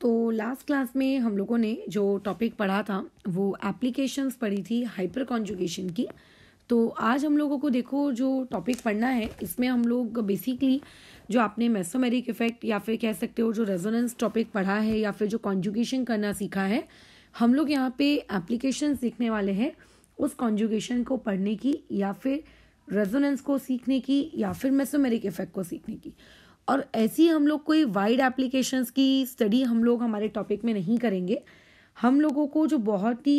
तो last class में हम लोगों ने जो टॉपिक पढ़ा था वो एप्लीकेशंस पढ़ी थी हाइपर कॉन्जुगेशन की तो आज हम लोगों को देखो जो टॉपिक पढ़ना है इसमें हम लोग बेसिकली जो आपने मेसोमेरिक इफेक्ट या फिर कह सकते हो जो रेजोनेंस टॉपिक पढ़ा है या फिर जो कॉन्जुगेशन करना सीखा है हम लोग यहाँ पे एप्लीकेशन सीखने वाले हैं उस कॉन्जुगेशन को पढ़ने की या फिर रेजोनेंस को सीखने की या फिर मेसोमेरिक इफेक्ट को सीखने की और ऐसी हम लोग कोई वाइड एप्लीकेशंस की स्टडी हम लोग हमारे टॉपिक में नहीं करेंगे हम लोगों को जो बहुत ही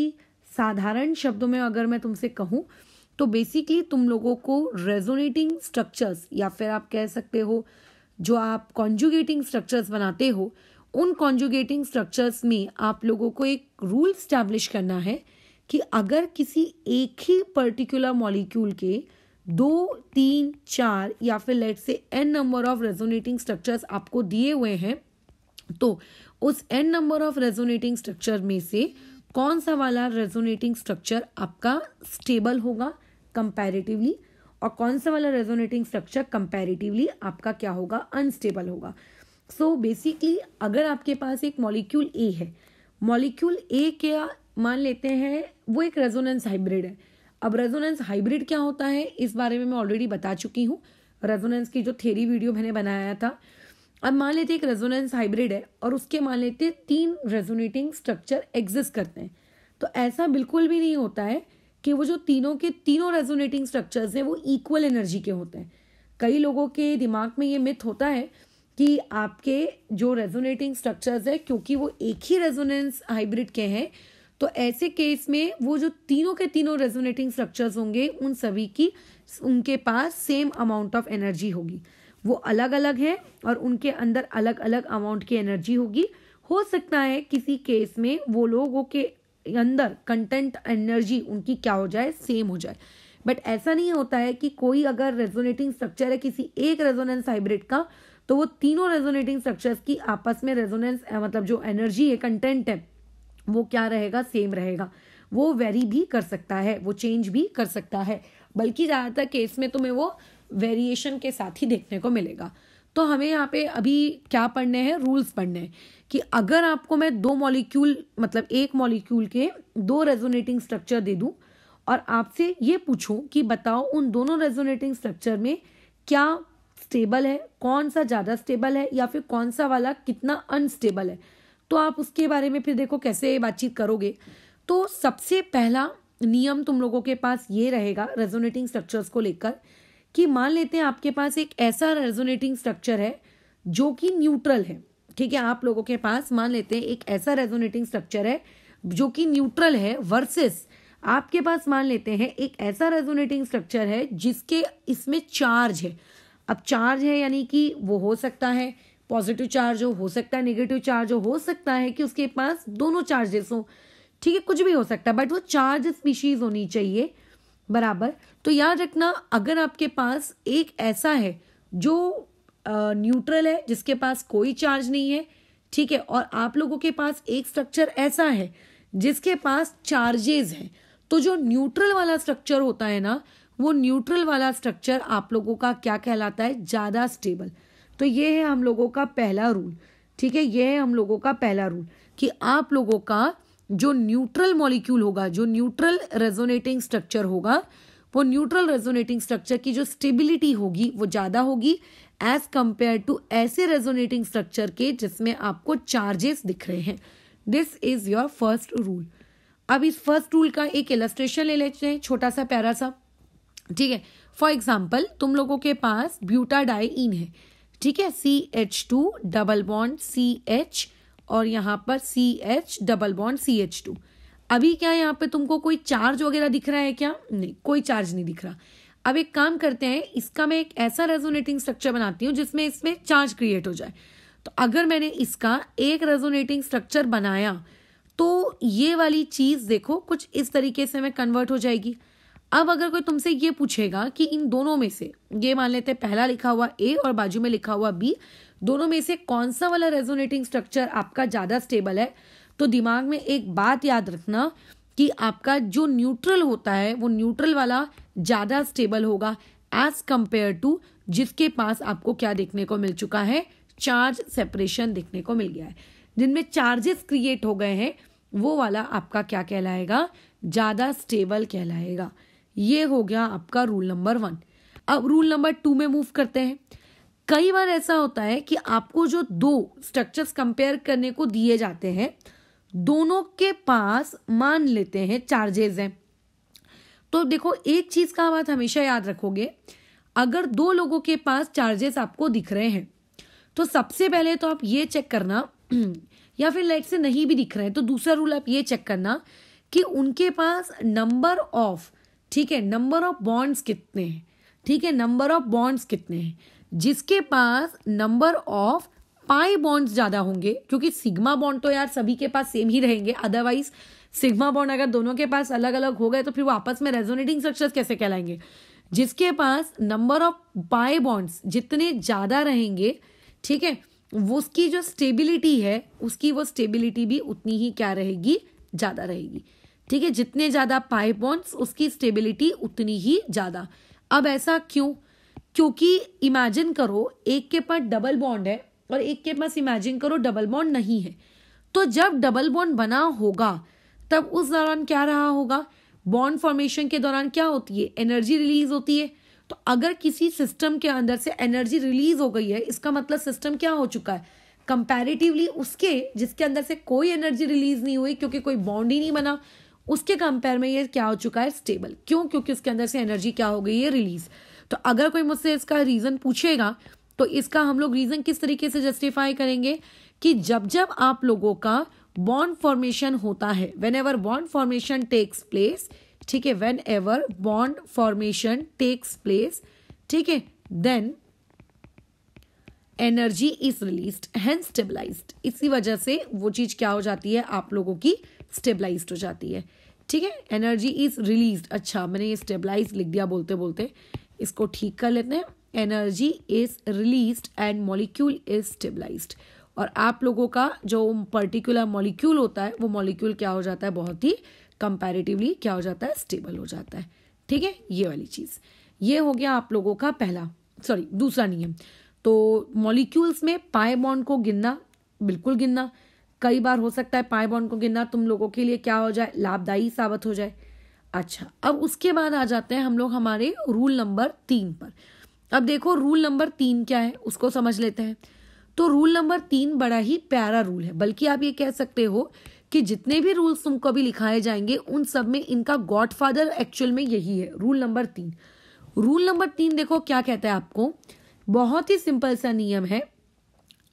साधारण शब्दों में अगर मैं तुमसे कहूँ तो बेसिकली तुम लोगों को रेजोनेटिंग स्ट्रक्चर्स या फिर आप कह सकते हो जो आप कॉन्जुगेटिंग स्ट्रक्चर्स बनाते हो उन कॉन्जुगेटिंग स्ट्रक्चर्स में आप लोगों को एक रूल स्टैब्लिश करना है कि अगर किसी एक ही पर्टिकुलर मॉलिक्यूल के दो तीन चार या फिर let's say n number of resonating structures आपको दिए हुए हैं तो उस n number of resonating structure में से कौन सा वाला रेजोनेटिंग स्ट्रक्चर आपका स्टेबल होगा कंपैरेटिवली और कौन सा वाला रेजोनेटिंग स्ट्रक्चर कंपैरेटिवली आपका क्या होगा अनस्टेबल होगा सो so बेसिकली अगर आपके पास एक मॉलिक्यूल ए है मॉलिक्यूल ए क्या मान लेते हैं वो एक रेजोनेंस हाइब्रिड है अब रेजोनेंस हाइब्रिड क्या होता है इस बारे में मैं ऑलरेडी बता चुकी हूँ रेजोनेंस की जो थेरी वीडियो मैंने बनाया था अब मान लेते एक रेजोनेंस हाइब्रिड है और उसके मान लेते तीन रेजोनेटिंग स्ट्रक्चर एग्जिस्ट करते हैं तो ऐसा बिल्कुल भी नहीं होता है कि वो जो तीनों के तीनों रेजोनेटिंग स्ट्रक्चर्स हैं वो इक्वल एनर्जी के होते हैं कई लोगों के दिमाग में ये मिथ होता है कि आपके जो रेजोनेटिंग स्ट्रक्चर्स है क्योंकि वो एक ही रेजोनेंस हाइब्रिड के हैं तो ऐसे केस में वो जो तीनों के तीनों रेजोनेटिंग स्ट्रक्चर्स होंगे उन सभी की उनके पास सेम अमाउंट ऑफ एनर्जी होगी वो अलग अलग हैं और उनके अंदर अलग अलग अमाउंट की एनर्जी होगी हो सकता है किसी केस में वो लोगों के अंदर कंटेंट एनर्जी उनकी क्या हो जाए सेम हो जाए बट ऐसा नहीं होता है कि कोई अगर रेजोनेटिंग स्ट्रक्चर है किसी एक रेजोनेंस हाइब्रिड का तो वो तीनों रेजोनेटिंग स्ट्रक्चर्स की आपस में रेजोनेंस मतलब जो एनर्जी है कंटेंट है वो क्या रहेगा सेम रहेगा वो वेरी भी कर सकता है वो चेंज भी कर सकता है बल्कि ज़्यादातर केस में तुम्हें वो वेरिएशन के साथ ही देखने को मिलेगा तो हमें यहाँ पे अभी क्या पढ़ने हैं रूल्स पढ़ने हैं कि अगर आपको मैं दो मॉलिक्यूल मतलब एक मॉलिक्यूल के दो रेजोनेटिंग स्ट्रक्चर दे दूँ और आपसे ये पूछूँ कि बताओ उन दोनों रेजोनेटिंग स्ट्रक्चर में क्या स्टेबल है कौन सा ज़्यादा स्टेबल है या फिर कौन सा वाला कितना अनस्टेबल है तो आप उसके बारे में फिर देखो कैसे बातचीत करोगे तो सबसे पहला नियम तुम लोगों के पास ये रहेगा रेजोनेटिंग स्ट्रक्चर्स को लेकर कि मान लेते हैं आपके पास एक ऐसा रेजोनेटिंग स्ट्रक्चर है जो कि न्यूट्रल है ठीक है आप लोगों के पास मान लेते हैं एक ऐसा रेजोनेटिंग स्ट्रक्चर है जो कि न्यूट्रल है वर्सेस आपके पास मान लेते हैं एक ऐसा रेजोनेटिंग स्ट्रक्चर है जिसके इसमें चार्ज है अब चार्ज है यानी कि वो हो सकता है पॉजिटिव चार्ज हो हो सकता है नेगेटिव चार्ज हो हो सकता है कि उसके पास दोनों चार्जेस हो ठीक है कुछ भी हो सकता है बट वो चार्ज स्पीशीज होनी चाहिए बराबर तो याद रखना अगर आपके पास एक ऐसा है जो न्यूट्रल है जिसके पास कोई चार्ज नहीं है ठीक है और आप लोगों के पास एक स्ट्रक्चर ऐसा है जिसके पास चार्जेस हैं तो जो न्यूट्रल वाला स्ट्रक्चर होता है ना वो न्यूट्रल वाला स्ट्रक्चर आप लोगों का क्या कहलाता है ज़्यादा स्टेबल तो ये है हम लोगों का पहला रूल ठीक है ये है हम लोगों का पहला रूल कि आप लोगों का जो न्यूट्रल मॉलिक्यूल होगा जो न्यूट्रल रेजोनेटिंग स्ट्रक्चर होगा वो न्यूट्रल रेजोनेटिंग स्ट्रक्चर की जो स्टेबिलिटी होगी वो ज़्यादा होगी एज कम्पेयर टू ऐसे रेजोनेटिंग स्ट्रक्चर के जिसमें आपको चार्जेस दिख रहे हैं this is your first rule अब इस फर्स्ट रूल का एक इलस्ट्रेशन ले लेते हैं छोटा सा प्यारा सा ठीक है फॉर एग्जाम्पल तुम लोगों के पास ब्यूटाडाइन है ठीक है C H two double bond C H और यहाँ पर C H double bond C H two अभी क्या यहाँ पे तुमको कोई चार्ज वगैरह दिख रहा है क्या नहीं कोई चार्ज नहीं दिख रहा अब एक काम करते हैं इसका मैं एक ऐसा रेजोनेटिंग स्ट्रक्चर बनाती हूँ जिसमें इसमें चार्ज क्रिएट हो जाए तो अगर मैंने इसका एक रेजोनेटिंग स्ट्रक्चर बनाया तो ये वाली चीज़ देखो कुछ इस तरीके से मैं कन्वर्ट हो जाएगी अब अगर कोई तुमसे ये पूछेगा कि इन दोनों में से ये मान लेते हैं पहला लिखा हुआ ए और बाजू में लिखा हुआ बी दोनों में से कौन सा वाला रेजोनेटिंग स्ट्रक्चर आपका ज़्यादा स्टेबल है तो दिमाग में एक बात याद रखना कि आपका जो न्यूट्रल होता है वो न्यूट्रल वाला ज़्यादा स्टेबल होगा एज कंपेयर टू जिसके पास आपको क्या देखने को मिल चुका है चार्ज सेपरेशन देखने को मिल गया है जिनमें चार्जेस क्रिएट हो गए हैं वो वाला आपका क्या कहलाएगा ज़्यादा स्टेबल कहलाएगा ये हो गया आपका रूल नंबर वन अब रूल नंबर टू में मूव करते हैं कई बार ऐसा होता है कि आपको जो दो स्ट्रक्चर्स कंपेयर करने को दिए जाते हैं दोनों के पास मान लेते हैं चार्जेज हैं तो देखो एक चीज का बात हमेशा याद रखोगे अगर दो लोगों के पास चार्जेस आपको दिख रहे हैं तो सबसे पहले तो आप ये चेक करना या फिर लाइट से नहीं भी दिख रहे हैं तो दूसरा रूल आप ये चेक करना कि उनके पास नंबर ऑफ ठीक है नंबर ऑफ बॉन्ड्स कितने हैं ठीक है नंबर ऑफ बॉन्ड्स कितने हैं जिसके पास नंबर ऑफ पाई बॉन्ड्स ज़्यादा होंगे क्योंकि सिग्मा बॉन्ड तो यार सभी के पास सेम ही रहेंगे अदरवाइज सिग्मा बॉन्ड अगर दोनों के पास अलग अलग हो गए तो फिर वो आपस में रेजोनेटिंग स्ट्रक्चर्स कैसे कहलाएंगे जिसके पास नंबर ऑफ पाई बॉन्ड्स जितने ज़्यादा रहेंगे ठीक है वो उसकी जो स्टेबिलिटी है उसकी वो स्टेबिलिटी भी उतनी ही क्या रहेगी ज़्यादा रहेगी ठीक है जितने ज़्यादा पाए बॉन्ड्स उसकी स्टेबिलिटी उतनी ही ज़्यादा अब ऐसा क्यों क्योंकि इमेजिन करो एक के पास डबल बॉन्ड है और एक के पास इमेजिन करो डबल बॉन्ड नहीं है तो जब डबल बॉन्ड बना होगा तब उस दौरान क्या रहा होगा बॉन्ड फॉर्मेशन के दौरान क्या होती है एनर्जी रिलीज होती है तो अगर किसी सिस्टम के अंदर से एनर्जी रिलीज हो गई है इसका मतलब सिस्टम क्या हो चुका है कंपैरेटिवली उसके जिसके अंदर से कोई एनर्जी रिलीज नहीं हुई क्योंकि कोई बॉन्ड ही नहीं बना उसके कंपेयर में ये क्या हो चुका है स्टेबल क्यों क्योंकि उसके अंदर से एनर्जी क्या हो गई है रिलीज तो अगर कोई मुझसे इसका रीज़न पूछेगा तो इसका हम लोग रीज़न किस तरीके से जस्टिफाई करेंगे कि जब जब आप लोगों का बॉन्ड फॉर्मेशन होता है whenever bond formation takes place ठीक है whenever bond formation takes place ठीक है then energy is release and stabilize इसी वजह से वो चीज़ क्या हो जाती है आप लोगों की स्टेबलाइज हो जाती है ठीक है एनर्जी इज रिलीज अच्छा मैंने ये स्टेबलाइज लिख दिया बोलते बोलते इसको ठीक कर लेते हैं energy is release and molecule is stabilize और आप लोगों का जो पर्टिकुलर मॉलिक्यूल होता है वो मॉलिक्यूल क्या हो जाता है बहुत ही कंपैरेटिवली क्या हो जाता है स्टेबल हो जाता है ठीक है ये वाली चीज़ ये हो गया आप लोगों का पहला सॉरी दूसरा नियम तो मॉलिक्यूल्स में पाए बॉन्ड को गिनना बिल्कुल गिनना कई बार हो सकता है पाए बॉन्ड को गिनना तुम लोगों के लिए क्या हो जाए लाभदायी साबित हो जाए अच्छा अब उसके बाद आ जाते हैं हम लोग हमारे रूल नंबर तीन पर अब देखो रूल नंबर तीन क्या है उसको समझ लेते हैं तो रूल नंबर तीन बड़ा ही प्यारा रूल है बल्कि आप ये कह सकते हो कि जितने भी रूल्स तुमको अभी लिखाए जाएंगे उन सब में इनका गॉडफादर एक्चुअल में यही है रूल नंबर तीन रूल नंबर तीन देखो क्या कहता है आपको बहुत ही सिंपल सा नियम है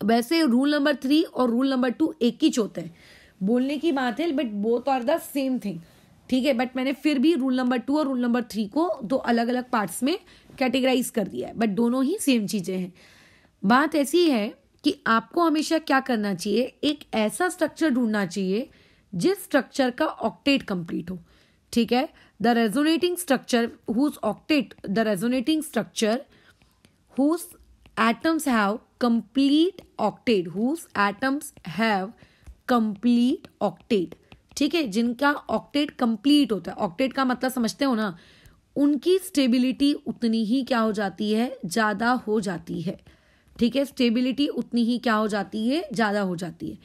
वैसे रूल नंबर थ्री और रूल नंबर टू एक ही होते हैं बोलने की बात है but both are the same thing ठीक है बट मैंने फिर भी रूल नंबर टू और रूल नंबर थ्री को दो अलग अलग पार्ट्स में कैटेगराइज कर दिया है बट दोनों ही सेम चीज़ें हैं बात ऐसी है कि आपको हमेशा क्या करना चाहिए एक ऐसा स्ट्रक्चर ढूंढना चाहिए जिस स्ट्रक्चर का ऑक्टेट कंप्लीट हो ठीक है the resonating structure whose octet the resonating structure whose atoms have complete octet whose atoms have complete octet ठीक है जिनका ऑक्टेट कंप्लीट होता है ऑक्टेट का मतलब समझते हो ना उनकी स्टेबिलिटी उतनी ही क्या हो जाती है ज़्यादा हो जाती है ठीक है स्टेबिलिटी उतनी ही क्या हो जाती है ज़्यादा हो जाती है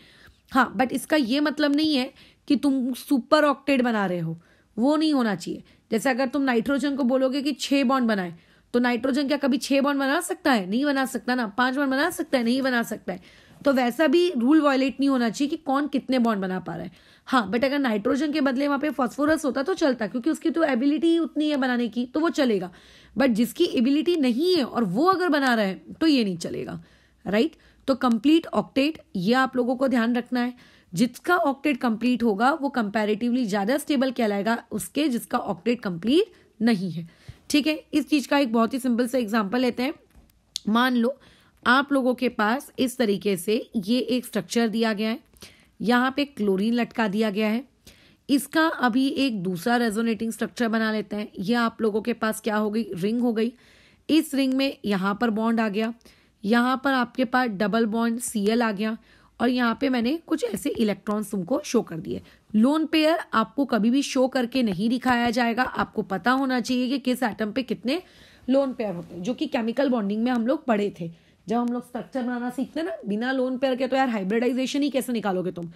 हाँ बट इसका ये मतलब नहीं है कि तुम सुपर ऑक्टेट बना रहे हो वो नहीं होना चाहिए जैसे अगर तुम नाइट्रोजन को बोलोगे कि छह बॉन्ड बनाए तो नाइट्रोजन क्या कभी छह बॉन्ड बना सकता है नहीं बना सकता ना पांच बॉन्ड बना सकता है नहीं बना सकता है तो वैसा भी रूल वॉयलेट नहीं होना चाहिए कि कौन कितने बॉन्ड बना पा रहा है हाँ बट अगर नाइट्रोजन के बदले वहां पे फॉस्फोरस होता तो चलता क्योंकि उसकी तो एबिलिटी ही उतनी है बनाने की तो वो चलेगा बट जिसकी एबिलिटी नहीं है और वो अगर बना रहा है तो ये नहीं चलेगा राइट तो कंप्लीट ऑक्टेट ये आप लोगों को ध्यान रखना है जिसका ऑक्टेट कंप्लीट होगा वो कंपैरेटिवली ज़्यादा स्टेबल कहलाएगा उसके जिसका ऑक्टेट कंप्लीट नहीं है ठीक है इस चीज़ का एक बहुत ही सिंपल सा एग्जाम्पल लेते हैं मान लो आप लोगों के पास इस तरीके से ये एक स्ट्रक्चर दिया गया है यहाँ पे क्लोरीन लटका दिया गया है इसका अभी एक दूसरा रेजोनेटिंग स्ट्रक्चर बना लेते हैं यह आप लोगों के पास क्या हो गई रिंग हो गई इस रिंग में यहाँ पर बॉन्ड आ गया यहाँ पर आपके पास डबल बॉन्ड सी आ गया और यहाँ पे मैंने कुछ ऐसे इलेक्ट्रॉन्स तुमको शो कर दिए लोन पेयर आपको कभी भी शो करके नहीं दिखाया जाएगा आपको पता होना चाहिए कि किस एटम पे कितने लोन पेयर होते हैं जो कि केमिकल बॉन्डिंग में हम लोग पढ़े थे जब हम लोग स्ट्रक्चर बनाना सीखते ना बिना लोन पेयर के तो यार हाइब्रिडाइजेशन ही कैसे निकालोगे तुम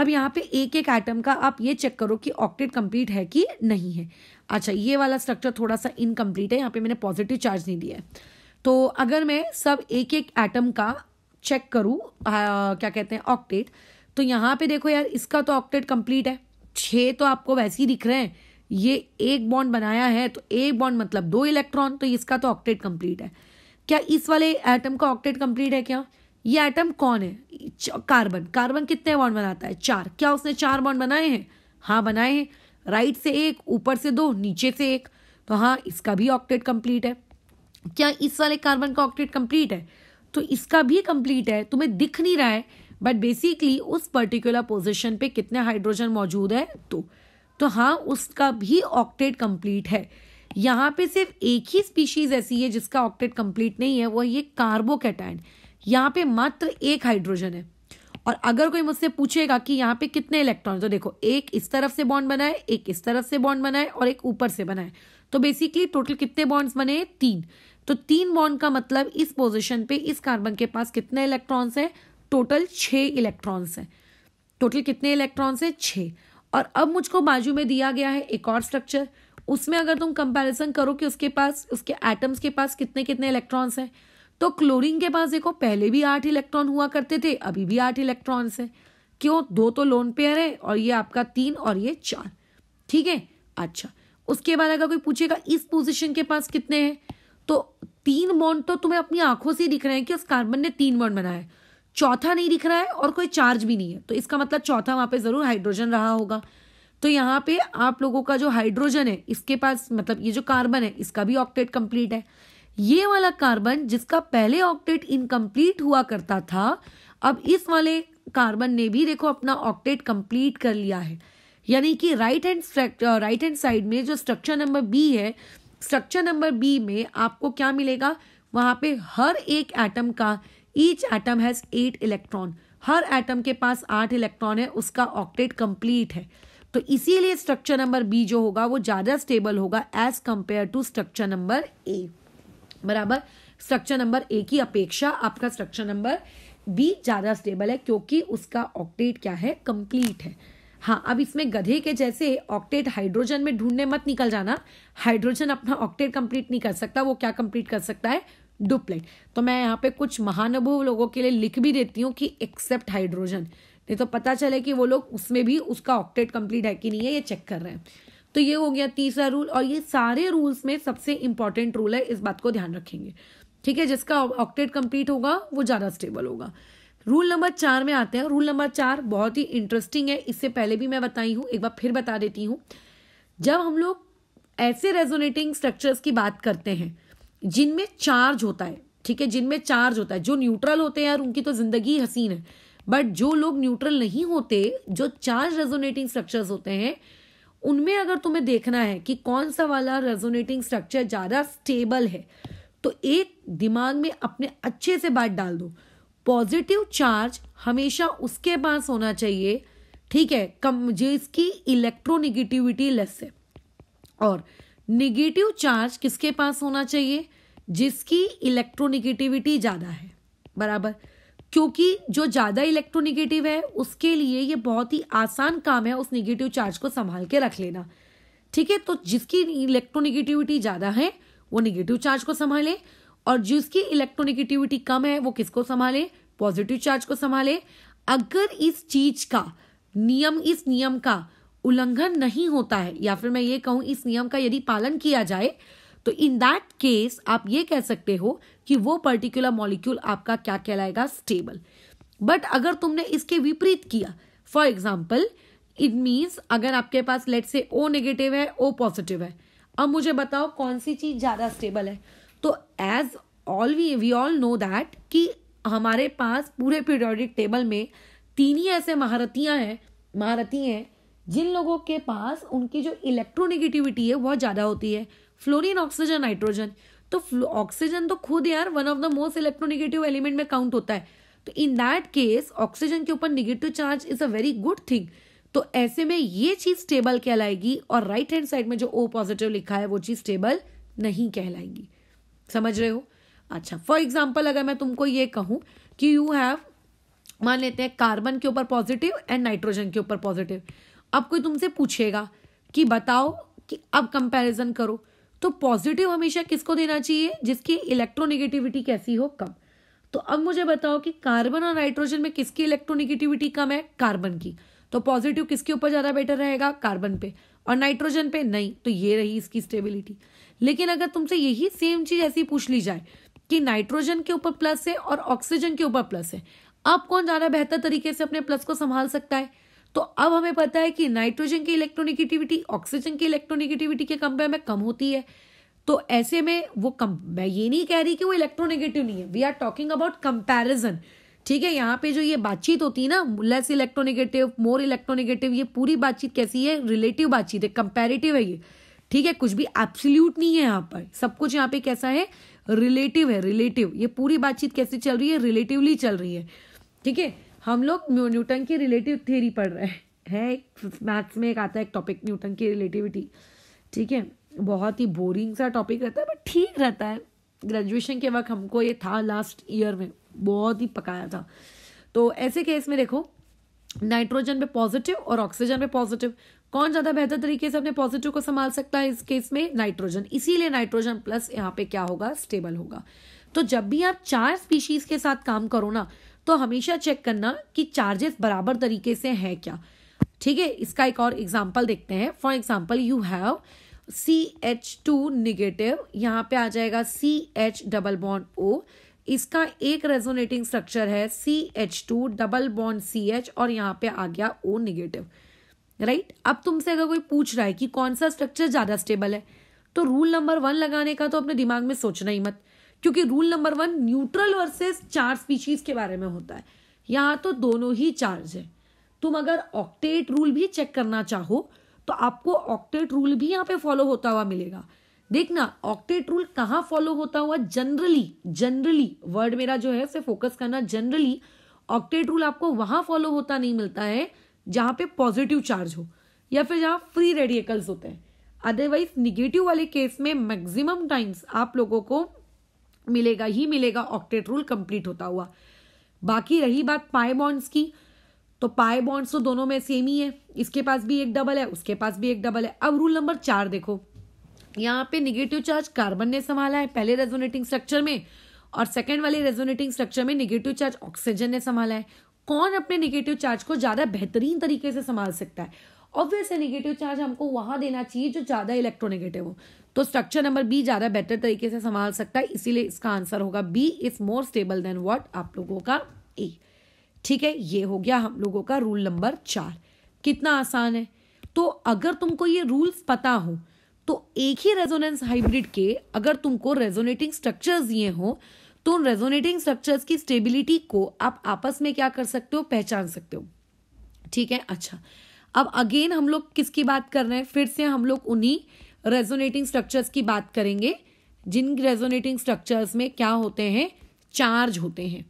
अब यहाँ पे एक एक आइटम का आप ये चेक करो कि ऑक्टेट कंप्लीट है कि नहीं है अच्छा ये वाला स्ट्रक्चर थोड़ा सा इनकम्प्लीट है यहाँ पे मैंने पॉजिटिव चार्ज नहीं दिया है तो अगर मैं सब एक एक एटम का चेक करूँ क्या कहते हैं ऑक्टेट तो यहाँ पे देखो यार इसका तो ऑक्टेट कंप्लीट है छः तो आपको वैसे ही दिख रहे हैं ये एक बॉन्ड बनाया है तो एक बॉन्ड मतलब दो इलेक्ट्रॉन तो इसका तो ऑक्टेट कंप्लीट है क्या इस वाले एटम का ऑक्टेट कंप्लीट है क्या ये एटम कौन है कार्बन कार्बन कितने बॉन्ड बनाता है चार क्या उसने चार बॉन्ड बनाए हैं हाँ बनाए हैं राइट से एक ऊपर से दो नीचे से एक तो हाँ इसका भी ऑक्टेट कंप्लीट है क्या इस वाले कार्बन का ऑक्टेट कंप्लीट है तो इसका भी कंप्लीट है तुम्हें दिख नहीं रहा है बट बेसिकली उस पर्टिकुलर पोजिशन पे कितने हाइड्रोजन मौजूद है तो तो हाँ उसका भी ऑक्टेट कंप्लीट है यहाँ पे सिर्फ एक ही स्पीशीज ऐसी है जिसका ऑक्टेट कंप्लीट नहीं है वो ये कार्बोकेटाइन यहाँ पे मात्र एक हाइड्रोजन है और अगर कोई मुझसे पूछेगा कि यहाँ पे कितने इलेक्ट्रॉन तो देखो एक इस तरफ से बॉन्ड बनाए एक इस तरफ से बॉन्ड बनाए और एक ऊपर से बनाए तो बेसिकली टोटल कितने बॉन्ड्स बने तीन तो तीन बॉन्ड का मतलब इस पोजिशन पे इस कार्बन के पास कितने इलेक्ट्रॉन्स है टोटल छः इलेक्ट्रॉन्स हैं टोटल कितने इलेक्ट्रॉन्स हैं छः और अब मुझको बाजू में दिया गया है एक और स्ट्रक्चर उसमें अगर तुम कंपैरिजन करो कि उसके पास उसके एटम्स के पास कितने कितने इलेक्ट्रॉन्स हैं तो क्लोरीन के पास देखो पहले भी आठ इलेक्ट्रॉन हुआ करते थे अभी भी आठ इलेक्ट्रॉन्स हैं क्यों दो तो लोन पेयर है और ये आपका तीन और ये चार ठीक है अच्छा उसके बाद अगर कोई पूछेगा इस पोजिशन के पास कितने हैं तो तीन बॉन्ड तो तुम्हें अपनी आंखों से दिख रहे हैं कि उस कार्बन ने तीन बॉन्ड बनाया है चौथा नहीं दिख रहा है और कोई चार्ज भी नहीं है तो इसका मतलब चौथा वहां पे जरूर हाइड्रोजन रहा होगा तो यहाँ पे आप लोगों का जो हाइड्रोजन है इसके पास मतलब ये जो कार्बन है इसका भी ऑक्टेट कंप्लीट है ये वाला कार्बन जिसका पहले ऑक्टेट इनकम्प्लीट हुआ करता था अब इस वाले कार्बन ने भी देखो अपना ऑक्टेट कंप्लीट कर लिया है यानी कि right hand right hand side में जो स्ट्रक्चर नंबर बी है स्ट्रक्चर नंबर बी में आपको क्या मिलेगा वहां पे हर एक एटम का each atom has eight electron हर एटम के पास आठ इलेक्ट्रॉन है उसका ऑक्टेट कंप्लीट है तो इसीलिए स्ट्रक्चर नंबर बी जो होगा वो ज़्यादा स्टेबल होगा as compare to structure number A बराबर स्ट्रक्चर नंबर ए की अपेक्षा आपका स्ट्रक्चर नंबर बी ज़्यादा स्टेबल है क्योंकि उसका ऑक्टेट क्या है कंप्लीट है हाँ अब इसमें गधे के जैसे ऑक्टेट हाइड्रोजन में ढूंढने मत निकल जाना हाइड्रोजन अपना ऑक्टेट कंप्लीट नहीं कर सकता वो क्या कंप्लीट कर सकता है डुप्लेट तो मैं यहाँ पे कुछ महानुभव लोगों के लिए लिख भी देती हूँ कि एक्सेप्ट हाइड्रोजन नहीं तो पता चले कि वो लोग उसमें भी उसका ऑक्टेट कंप्लीट है कि नहीं है ये चेक कर रहे हैं तो ये हो गया तीसरा रूल और ये सारे रूल्स में सबसे इंपॉर्टेंट रूल है इस बात को ध्यान रखेंगे ठीक है जिसका ऑक्टेट कंप्लीट होगा वो ज़्यादा स्टेबल होगा रूल नंबर चार में आते हैं रूल नंबर चार बहुत ही इंटरेस्टिंग है इससे पहले भी मैं बताई हूँ एक बार फिर बता देती हूँ जब हम लोग ऐसे रेजोनेटिंग स्ट्रक्चर्स की बात करते हैं जिनमें चार्ज होता है ठीक है जिनमें चार्ज होता है जो न्यूट्रल होते हैं यार उनकी तो जिंदगी हसीन है बट जो लोग न्यूट्रल नहीं होते जो चार्ज रेजोनेटिंग स्ट्रक्चर्स होते हैं उनमें अगर तुम्हें देखना है कि कौन सा वाला रेजोनेटिंग स्ट्रक्चर ज़्यादा स्टेबल है तो एक दिमाग में अपने अच्छे से बात डाल दो पॉजिटिव चार्ज हमेशा उसके पास होना चाहिए ठीक है कम जिसकी इलेक्ट्रोनिगेटिविटी लेस है और निगेटिव चार्ज किसके पास होना चाहिए जिसकी इलेक्ट्रोनिगेटिविटी ज़्यादा है बराबर क्योंकि जो ज़्यादा इलेक्ट्रोनिगेटिव है उसके लिए ये बहुत ही आसान काम है उस निगेटिव चार्ज को संभाल के रख लेना ठीक है तो जिसकी इलेक्ट्रोनिगेटिविटी ज़्यादा है वो निगेटिव चार्ज को संभाले और जिसकी इलेक्ट्रोनिगेटिविटी कम है वो किसको संभाले पॉजिटिव चार्ज को संभाले अगर इस चीज का नियम इस नियम का उल्लंघन नहीं होता है या फिर मैं ये कहूं इस नियम का यदि पालन किया जाए तो इन दैट केस आप ये कह सकते हो कि वो पर्टिकुलर मॉलिक्यूल आपका क्या कहलाएगा स्टेबल बट अगर तुमने इसके विपरीत किया फॉर एग्जाम्पल इट मीन्स अगर आपके पास लेट से ओ नेगेटिव है ओ पॉजिटिव है अब मुझे बताओ कौन सी चीज ज्यादा स्टेबल है तो as all we we all know that कि हमारे पास पूरे पीरियोडिक टेबल में तीन ही ऐसे महारतियाँ हैं महारथी हैं जिन लोगों के पास उनकी जो इलेक्ट्रोनेगेटिविटी है बहुत ज़्यादा होती है फ्लोरीन ऑक्सीजन नाइट्रोजन तो ऑक्सीजन तो खुद यार one of the most electronegative element में काउंट होता है तो इन दैट केस ऑक्सीजन के ऊपर negative charge is a very good thing तो ऐसे में ये चीज स्टेबल कहलाएगी और राइट हैंड साइड में जो ओ पॉजिटिव लिखा है वो चीज स्टेबल नहीं कहलाएगी समझ रहे हो अच्छा फॉर एग्जाम्पल अगर मैं तुमको ये कहूँ कि यू हैव मान लेते हैं कार्बन के ऊपर पॉजिटिव एंड नाइट्रोजन के ऊपर पॉजिटिव अब कोई तुमसे पूछेगा कि बताओ कि अब कंपैरिजन करो तो पॉजिटिव हमेशा किसको देना चाहिए जिसकी इलेक्ट्रोनेगेटिविटी कैसी हो कम तो अब मुझे बताओ कि कार्बन और नाइट्रोजन में किसकी इलेक्ट्रोनेगेटिविटी कम है कार्बन की तो पॉजिटिव किसके ऊपर ज़्यादा बेटर रहेगा कार्बन पे और नाइट्रोजन पे नहीं तो ये रही इसकी स्टेबिलिटी लेकिन अगर तुमसे यही सेम चीज ऐसी पूछ ली जाए कि नाइट्रोजन के ऊपर प्लस है और ऑक्सीजन के ऊपर प्लस है अब कौन ज्यादा बेहतर तरीके से अपने प्लस को संभाल सकता है तो अब हमें पता है कि नाइट्रोजन की इलेक्ट्रोनिगेटिविटी ऑक्सीजन की इलेक्ट्रोनिगेटिविटी के कंपेयर में कम होती है तो ऐसे में वो कम मैं ये नहीं कह रही कि वो इलेक्ट्रोनेगेटिव नहीं है we are talking about comparison ठीक है यहाँ पे जो ये बातचीत होती है ना लेस इलेक्ट्रोनेगेटिव मोर इलेक्ट्रोनेगेटिव ये पूरी बातचीत कैसी है रिलेटिव बातचीत है कंपेरेटिव है ये ठीक है कुछ भी एब्सोल्यूट नहीं है यहाँ पर सब कुछ यहाँ पे कैसा है रिलेटिव है रिलेटिव ये पूरी बातचीत कैसे चल रही है रिलेटिवली चल रही है ठीक है हम लोग न्यूटन की रिलेटिव थ्योरी पढ़ रहे हैं है मैथ्स में एक आता है एक टॉपिक न्यूटन की रिलेटिविटी ठीक है बहुत ही बोरिंग सा टॉपिक रहता है बट ठीक रहता है ग्रेजुएशन के वक्त हमको ये था लास्ट ईयर में बहुत ही पकाया था तो ऐसे केस में देखो नाइट्रोजन पे पॉजिटिव और ऑक्सीजन पे पॉजिटिव कौन ज्यादा बेहतर तरीके से अपने पॉजिटिव को संभाल सकता है इस केस में नाइट्रोजन इसीलिए नाइट्रोजन प्लस यहाँ पे क्या होगा स्टेबल होगा तो जब भी आप चार स्पीशीज के साथ काम करो ना तो हमेशा चेक करना कि चार्जेस बराबर तरीके से है क्या ठीक है इसका एक और एग्जाम्पल देखते हैं for example you have C H two negative यहाँ पे आ जाएगा C H double bond O इसका एक रेजोनेटिंग स्ट्रक्चर है C H two double bond C H और यहाँ पे आ गया ओ निगेटिव राइट right? अब तुमसे अगर कोई पूछ रहा है कि कौन सा स्ट्रक्चर ज्यादा स्टेबल है तो रूल नंबर वन लगाने का तो अपने दिमाग में सोचना ही मत क्योंकि rule number one neutral versus charge species के बारे में होता है यहाँ तो दोनों ही चार्ज है तुम अगर ऑक्टेट रूल भी चेक करना चाहो तो आपको ऑक्टेट रूल भी यहाँ पे फॉलो होता हुआ मिलेगा देखना ऑक्टेट रूल कहाँ फॉलो होता हुआ जनरली जनरली वर्ड मेरा जो है उसे फोकस करना जनरली ऑक्टेट रूल आपको वहां फॉलो होता नहीं मिलता है जहाँ पे पॉजिटिव चार्ज हो या फिर जहाँ फ्री रेडिकल्स होते हैं अदरवाइज निगेटिव वाले केस में मैक्सिमम टाइम्स आप लोगों को मिलेगा ही मिलेगा ऑक्टेट रूल कंप्लीट होता हुआ बाकी रही बात पाए बॉन्ड्स की तो पाए बॉन्ड्स तो दोनों में सेम ही है इसके पास भी एक डबल है उसके पास भी एक डबल है अब रूल नंबर चार देखो यहाँ पे निगेटिव चार्ज कार्बन ने संभाला है पहले रेजोनेटिंग स्ट्रक्चर में और सेकेंड वाले रेजोनेटिंग स्ट्रक्चर में निगेटिव चार्ज ऑक्सीजन ने संभाला है कौन अपने निगेटिव चार्ज को ज़्यादा बेहतरीन तरीके से संभाल सकता है ऑब्वियस है निगेटिव चार्ज हमको वहाँ देना चाहिए जो ज़्यादा इलेक्ट्रोनेगेटिव हो तो स्ट्रक्चर नंबर बी ज़्यादा बेटर तरीके से संभाल सकता है इसीलिए इसका आंसर होगा B is more stable than what आप लोगों का ए ठीक है ये हो गया हम लोगों का रूल नंबर चार कितना आसान है तो अगर तुमको ये रूल्स पता हो तो एक ही रेजोनेंस हाइब्रिड के अगर तुमको रेजोनेटिंग स्ट्रक्चर्स दिए हो तो उन रेजोनेटिंग स्ट्रक्चर्स की स्टेबिलिटी को आप आपस में क्या कर सकते हो पहचान सकते हो ठीक है अच्छा अब अगेन हम लोग किसकी बात कर रहे हैं फिर से हम लोग उन्हीं रेजोनेटिंग स्ट्रक्चर्स की बात करेंगे जिन रेजोनेटिंग स्ट्रक्चर्स में क्या होते हैं चार्ज होते हैं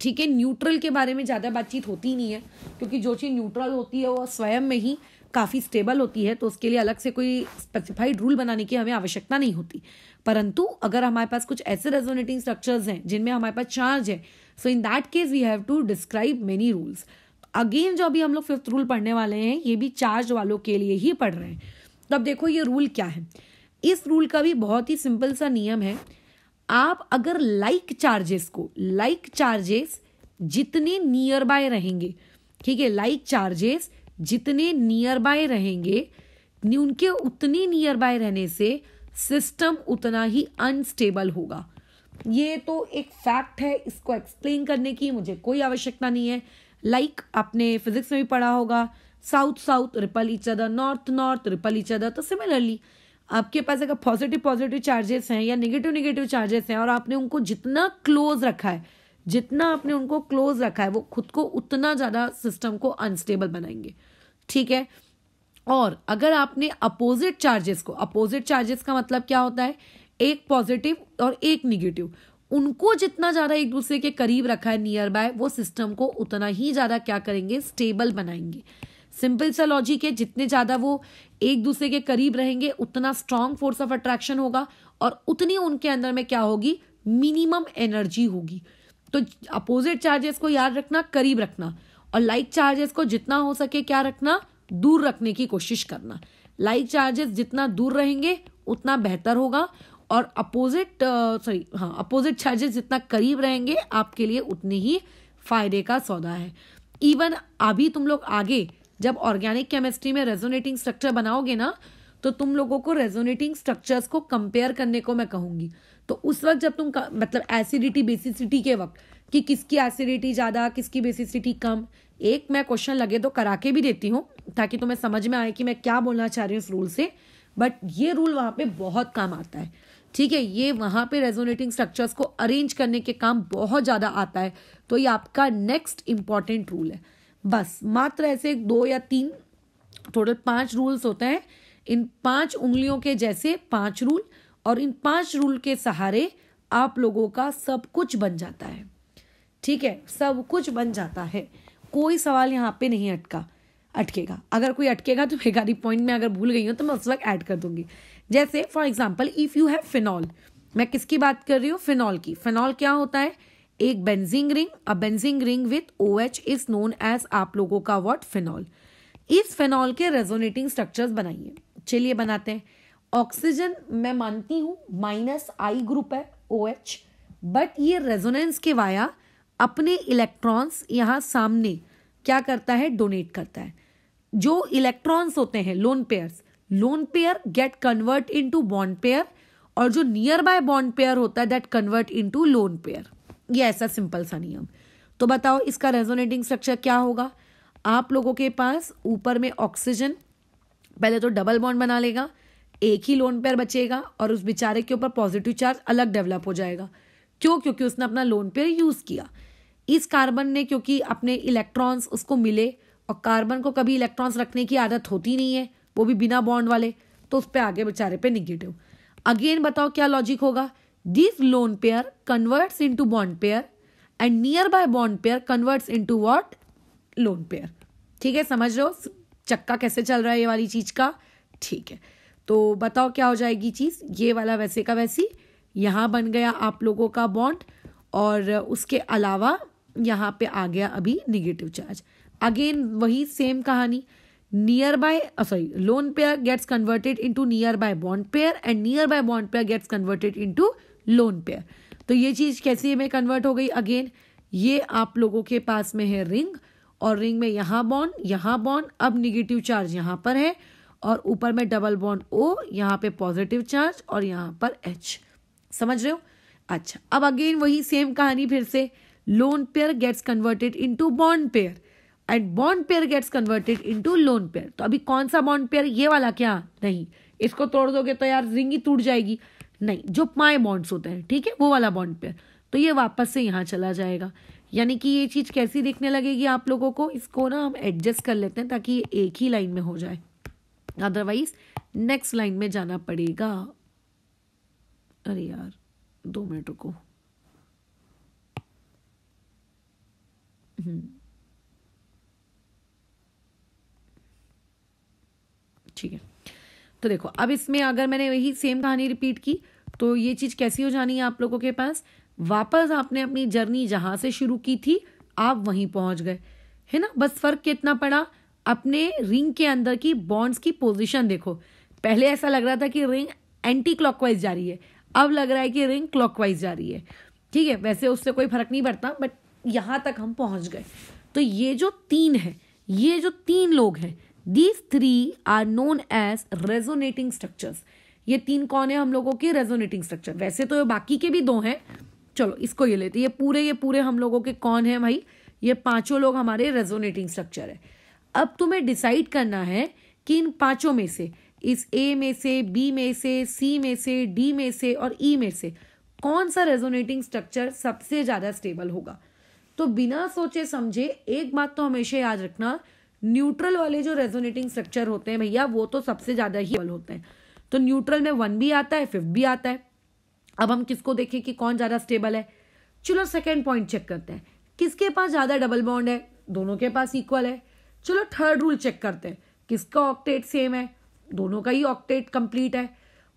ठीक है न्यूट्रल के बारे में ज़्यादा बातचीत होती नहीं है क्योंकि जो चीज़ न्यूट्रल होती है वो स्वयं में ही काफ़ी स्टेबल होती है तो उसके लिए अलग से कोई स्पेसिफाइड रूल बनाने की हमें आवश्यकता नहीं होती परंतु अगर हमारे पास कुछ ऐसे रेजोनेटिंग स्ट्रक्चर्स हैं जिनमें हमारे पास चार्ज है so in that case we have to describe many rules again जो अभी हम लोग फिफ्थ रूल पढ़ने वाले हैं ये भी चार्ज वालों के लिए ही पढ़ रहे हैं तो अब देखो ये रूल क्या है इस रूल का भी बहुत ही सिंपल सा नियम है आप अगर लाइक like चार्जेस को लाइक like चार्जेस जितने नियर बाय रहेंगे ठीक है लाइक चार्जेस जितने नियर बाय रहेंगे उनके उतनी नियर बाय रहने से सिस्टम उतना ही अनस्टेबल होगा ये तो एक फैक्ट है इसको एक्सप्लेन करने की मुझे कोई आवश्यकता नहीं है लाइक like, आपने फिजिक्स में भी पढ़ा होगा south south repel each other north north repel each other तो सिमिलरली आपके पास अगर पॉजिटिव पॉजिटिव चार्जेस हैं या नेगेटिव नेगेटिव चार्जेस हैं और आपने उनको जितना क्लोज रखा है जितना आपने उनको क्लोज रखा है वो खुद को उतना ज़्यादा सिस्टम को अनस्टेबल बनाएंगे ठीक है और अगर आपने अपोजिट चार्जेस को अपोजिट चार्जेस का मतलब क्या होता है एक पॉजिटिव और एक निगेटिव उनको जितना ज़्यादा एक दूसरे के करीब रखा है नियर बाय वो सिस्टम को उतना ही ज़्यादा क्या करेंगे स्टेबल बनाएंगे सिंपल सा लॉजिक है जितने ज़्यादा वो एक दूसरे के करीब रहेंगे उतना स्ट्रांग फोर्स ऑफ अट्रैक्शन होगा और उतनी उनके अंदर में क्या होगी मिनिमम एनर्जी होगी तो अपोजिट चार्जेस को याद रखना करीब रखना और लाइक चार्जेस को जितना हो सके क्या रखना दूर रखने की कोशिश करना लाइक चार्जेस जितना दूर रहेंगे उतना बेहतर होगा और अपोजिट सॉरी हाँ अपोजिट चार्जेस जितना करीब रहेंगे आपके लिए उतने ही फायदे का सौदा है इवन अभी तुम लोग आगे जब ऑर्गेनिक केमिस्ट्री में रेजोनेटिंग स्ट्रक्चर बनाओगे ना तो तुम लोगों को रेजोनेटिंग स्ट्रक्चर्स को कंपेयर करने को मैं कहूंगी तो उस वक्त जब तुम मतलब एसिडिटी बेसिसिटी के वक्त कि किसकी एसिडिटी ज़्यादा किसकी बेसिसिटी कम एक मैं क्वेश्चन लगे तो करा के भी देती हूँ ताकि तुम्हें समझ में आए कि मैं क्या बोलना चाह रही हूँ इस रूल से बट ये रूल वहाँ पे बहुत काम आता है ठीक है ये वहाँ पे रेजोनेटिंग स्ट्रक्चर्स को अरेंज करने के काम बहुत ज़्यादा आता है तो ये आपका नेक्स्ट इम्पॉर्टेंट रूल है बस मात्र ऐसे दो या तीन टोटल पाँच रूल्स होते हैं इन पाँच उंगलियों के जैसे पाँच रूल और इन पांच रूल के सहारे आप लोगों का सब कुछ बन जाता है ठीक है सब कुछ बन जाता है कोई सवाल यहाँ पे नहीं अटका अटकेगा अगर कोई अटकेगा तो मैं पॉइंट में अगर भूल गई हूँ तो मैं उस वक्त ऐड कर दूंगी जैसे for example if you have phenol मैं किसकी बात कर रही हूँ फिनॉल की फिनॉल क्या होता है एक benzene ring a benzene ring with O H is known as आप लोगों का वॉट फिनॉल इस फिनॉल के रेजोनेटिंग स्ट्रक्चर्स बनाइए चलिए बनाते हैं ऑक्सीजन मैं मानती हूँ माइनस आई ग्रुप है ओ एच बट ये रेजोनेंस के वाया अपने इलेक्ट्रॉन्स यहाँ सामने क्या करता है डोनेट करता है जो इलेक्ट्रॉन्स होते हैं lone pairs lone pair get convert to bond pair और जो नियर बाय बॉन्ड पेयर होता है that convert into lone pair ये ऐसा सिंपल सा नियम तो बताओ इसका रेजोनेटिंग स्ट्रक्चर क्या होगा आप लोगों के पास ऊपर में ऑक्सीजन पहले तो डबल बॉन्ड बना लेगा एक ही लोन पेयर बचेगा और उस बेचारे के ऊपर पॉजिटिव चार्ज अलग डेवलप हो जाएगा क्यों क्योंकि उसने अपना लोन पेयर यूज़ किया इस कार्बन ने क्योंकि अपने इलेक्ट्रॉन्स उसको मिले और कार्बन को कभी इलेक्ट्रॉन्स रखने की आदत होती नहीं है वो भी बिना बॉन्ड वाले तो उस पर आगे बेचारे पे निगेटिव अगेन बताओ क्या लॉजिक होगा this lone pair converts into bond pair and nearby bond pair converts into what lone pair ठीक है समझ रहे हो चक्का कैसे चल रहा है ये वाली चीज का ठीक है तो बताओ क्या हो जाएगी चीज़ ये वाला वैसे का वैसी यहाँ बन गया आप लोगों का बॉन्ड और उसके अलावा यहाँ पे आ गया अभी निगेटिव चार्ज अगेन वही सेम कहानी nearby sorry lone pair gets converted into nearby bond pair and nearby bond pair gets converted into lone pair तो ये चीज़ कैसे में कन्वर्ट हो गई अगेन ये आप लोगों के पास में है रिंग और रिंग में यहाँ बॉन्ड यहाँ बॉन्ड अब निगेटिव चार्ज यहाँ पर है और ऊपर में डबल बॉन्ड ओ यहाँ पे पॉजिटिव चार्ज और यहाँ पर एच समझ रहे हो अच्छा अब अगेन वही सेम कहानी फिर से lone pair gets converted into bond pair and bond pair gets converted into lone pair तो अभी कौन सा बॉन्ड पेयर ये वाला क्या नहीं इसको तोड़ दोगे तो यार रिंग ही टूट जाएगी नहीं जो पाए बॉन्ड्स होते हैं ठीक है वो वाला बॉन्ड पेयर तो ये वापस से यहाँ चला जाएगा यानी कि ये चीज़ कैसी दिखने लगेगी आप लोगों को इसको ना हम एडजस्ट कर लेते हैं ताकि ये एक ही लाइन में हो जाए अदरवाइज नेक्स्ट लाइन में जाना पड़ेगा अरे यार दो मिनट रुको हम्म। ठीक है तो देखो अब इसमें अगर मैंने वही सेम कहानी रिपीट की तो ये चीज़ कैसी हो जानी है आप लोगों के पास वापस आपने अपनी जर्नी जहां से शुरू की थी आप वहीं पहुंच गए है ना बस फर्क कितना पड़ा अपने रिंग के अंदर की बॉन्ड्स की पोजीशन देखो पहले ऐसा लग रहा था कि रिंग एंटी क्लॉकवाइज जा रही है अब लग रहा है कि रिंग क्लॉकवाइज जा रही है ठीक है वैसे उससे कोई फर्क नहीं पड़ता बट यहाँ तक हम पहुँच गए तो ये जो तीन है ये जो तीन लोग हैं these three are known as resonating structures ये तीन कौन है हम लोगों के रेजोनेटिंग स्ट्रक्चर वैसे तो बाकी के भी दो हैं चलो इसको ये लेते ये पूरे ये पूरे हम लोगों के कौन है भाई ये पांचों लोग हमारे रेजोनेटिंग स्ट्रक्चर है अब तुम्हें डिसाइड करना है कि इन पांचों में से इस ए में से बी में से सी में से डी में से और ई e में से कौन सा रेजोनेटिंग स्ट्रक्चर सबसे ज़्यादा स्टेबल होगा तो बिना सोचे समझे एक बात तो हमेशा याद रखना न्यूट्रल वाले जो रेजोनेटिंग स्ट्रक्चर होते हैं भैया वो तो सबसे ज़्यादा ही होते हैं तो न्यूट्रल में वन भी आता है फिफ्थ भी आता है अब हम किसको देखें कि कौन ज़्यादा स्टेबल है चलो सेकेंड पॉइंट चेक करते हैं किसके पास ज़्यादा डबल बॉन्ड है दोनों के पास इक्वल है चलो थर्ड रूल चेक करते हैं किसका ऑक्टेट सेम है दोनों का ही ऑक्टेट कंप्लीट है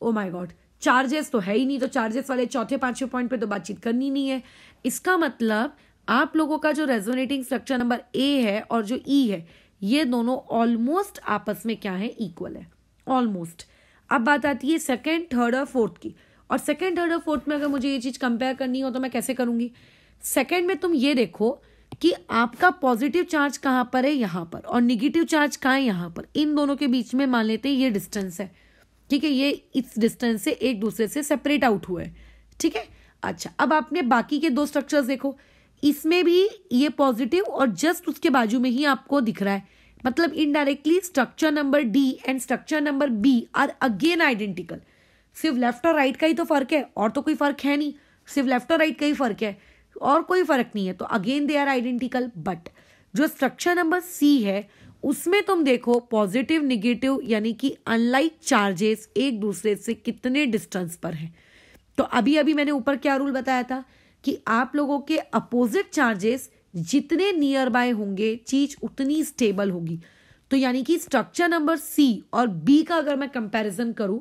ओ माय गॉड चार्जेस तो है ही नहीं तो चार्जेस वाले चौथे पांचवें पॉइंट पे तो बातचीत करनी नहीं है इसका मतलब आप लोगों का जो रेजोनेटिंग स्ट्रक्चर नंबर ए है और जो ई e है ये दोनों ऑलमोस्ट आपस में क्या है इक्वल है ऑलमोस्ट अब बात आती है सेकेंड थर्ड और फोर्थ की और सेकेंड थर्ड और फोर्थ में अगर मुझे ये चीज़ कंपेयर करनी हो तो मैं कैसे करूंगी सेकेंड में तुम ये देखो कि आपका पॉजिटिव चार्ज कहाँ पर है यहाँ पर और निगेटिव चार्ज कहाँ है यहाँ पर इन दोनों के बीच में मान लेते हैं ये डिस्टेंस है ठीक है ये इस डिस्टेंस से एक दूसरे से सेपरेट आउट हुआ है ठीक है अच्छा अब आपने बाकी के दो स्ट्रक्चर्स देखो इसमें भी ये पॉजिटिव और जस्ट उसके बाजू में ही आपको दिख रहा है मतलब indirectly structure number D and structure number B are again identical सिर्फ लेफ्ट और राइट का ही तो फर्क है और तो कोई फर्क है नहीं सिर्फ लेफ्ट और राइट का ही फर्क है और कोई फर्क नहीं है तो again they are identical but जो स्ट्रक्चर नंबर सी है उसमें तुम देखो पॉजिटिव निगेटिव यानी कि अनलाइक चार्जेस एक दूसरे से कितने डिस्टेंस पर है तो अभी अभी मैंने ऊपर क्या रूल बताया था कि आप लोगों के अपोजिट चार्जेस जितने नियर बाय होंगे चीज उतनी स्टेबल होगी तो यानी कि स्ट्रक्चर नंबर सी और बी का अगर मैं कंपैरिजन करूं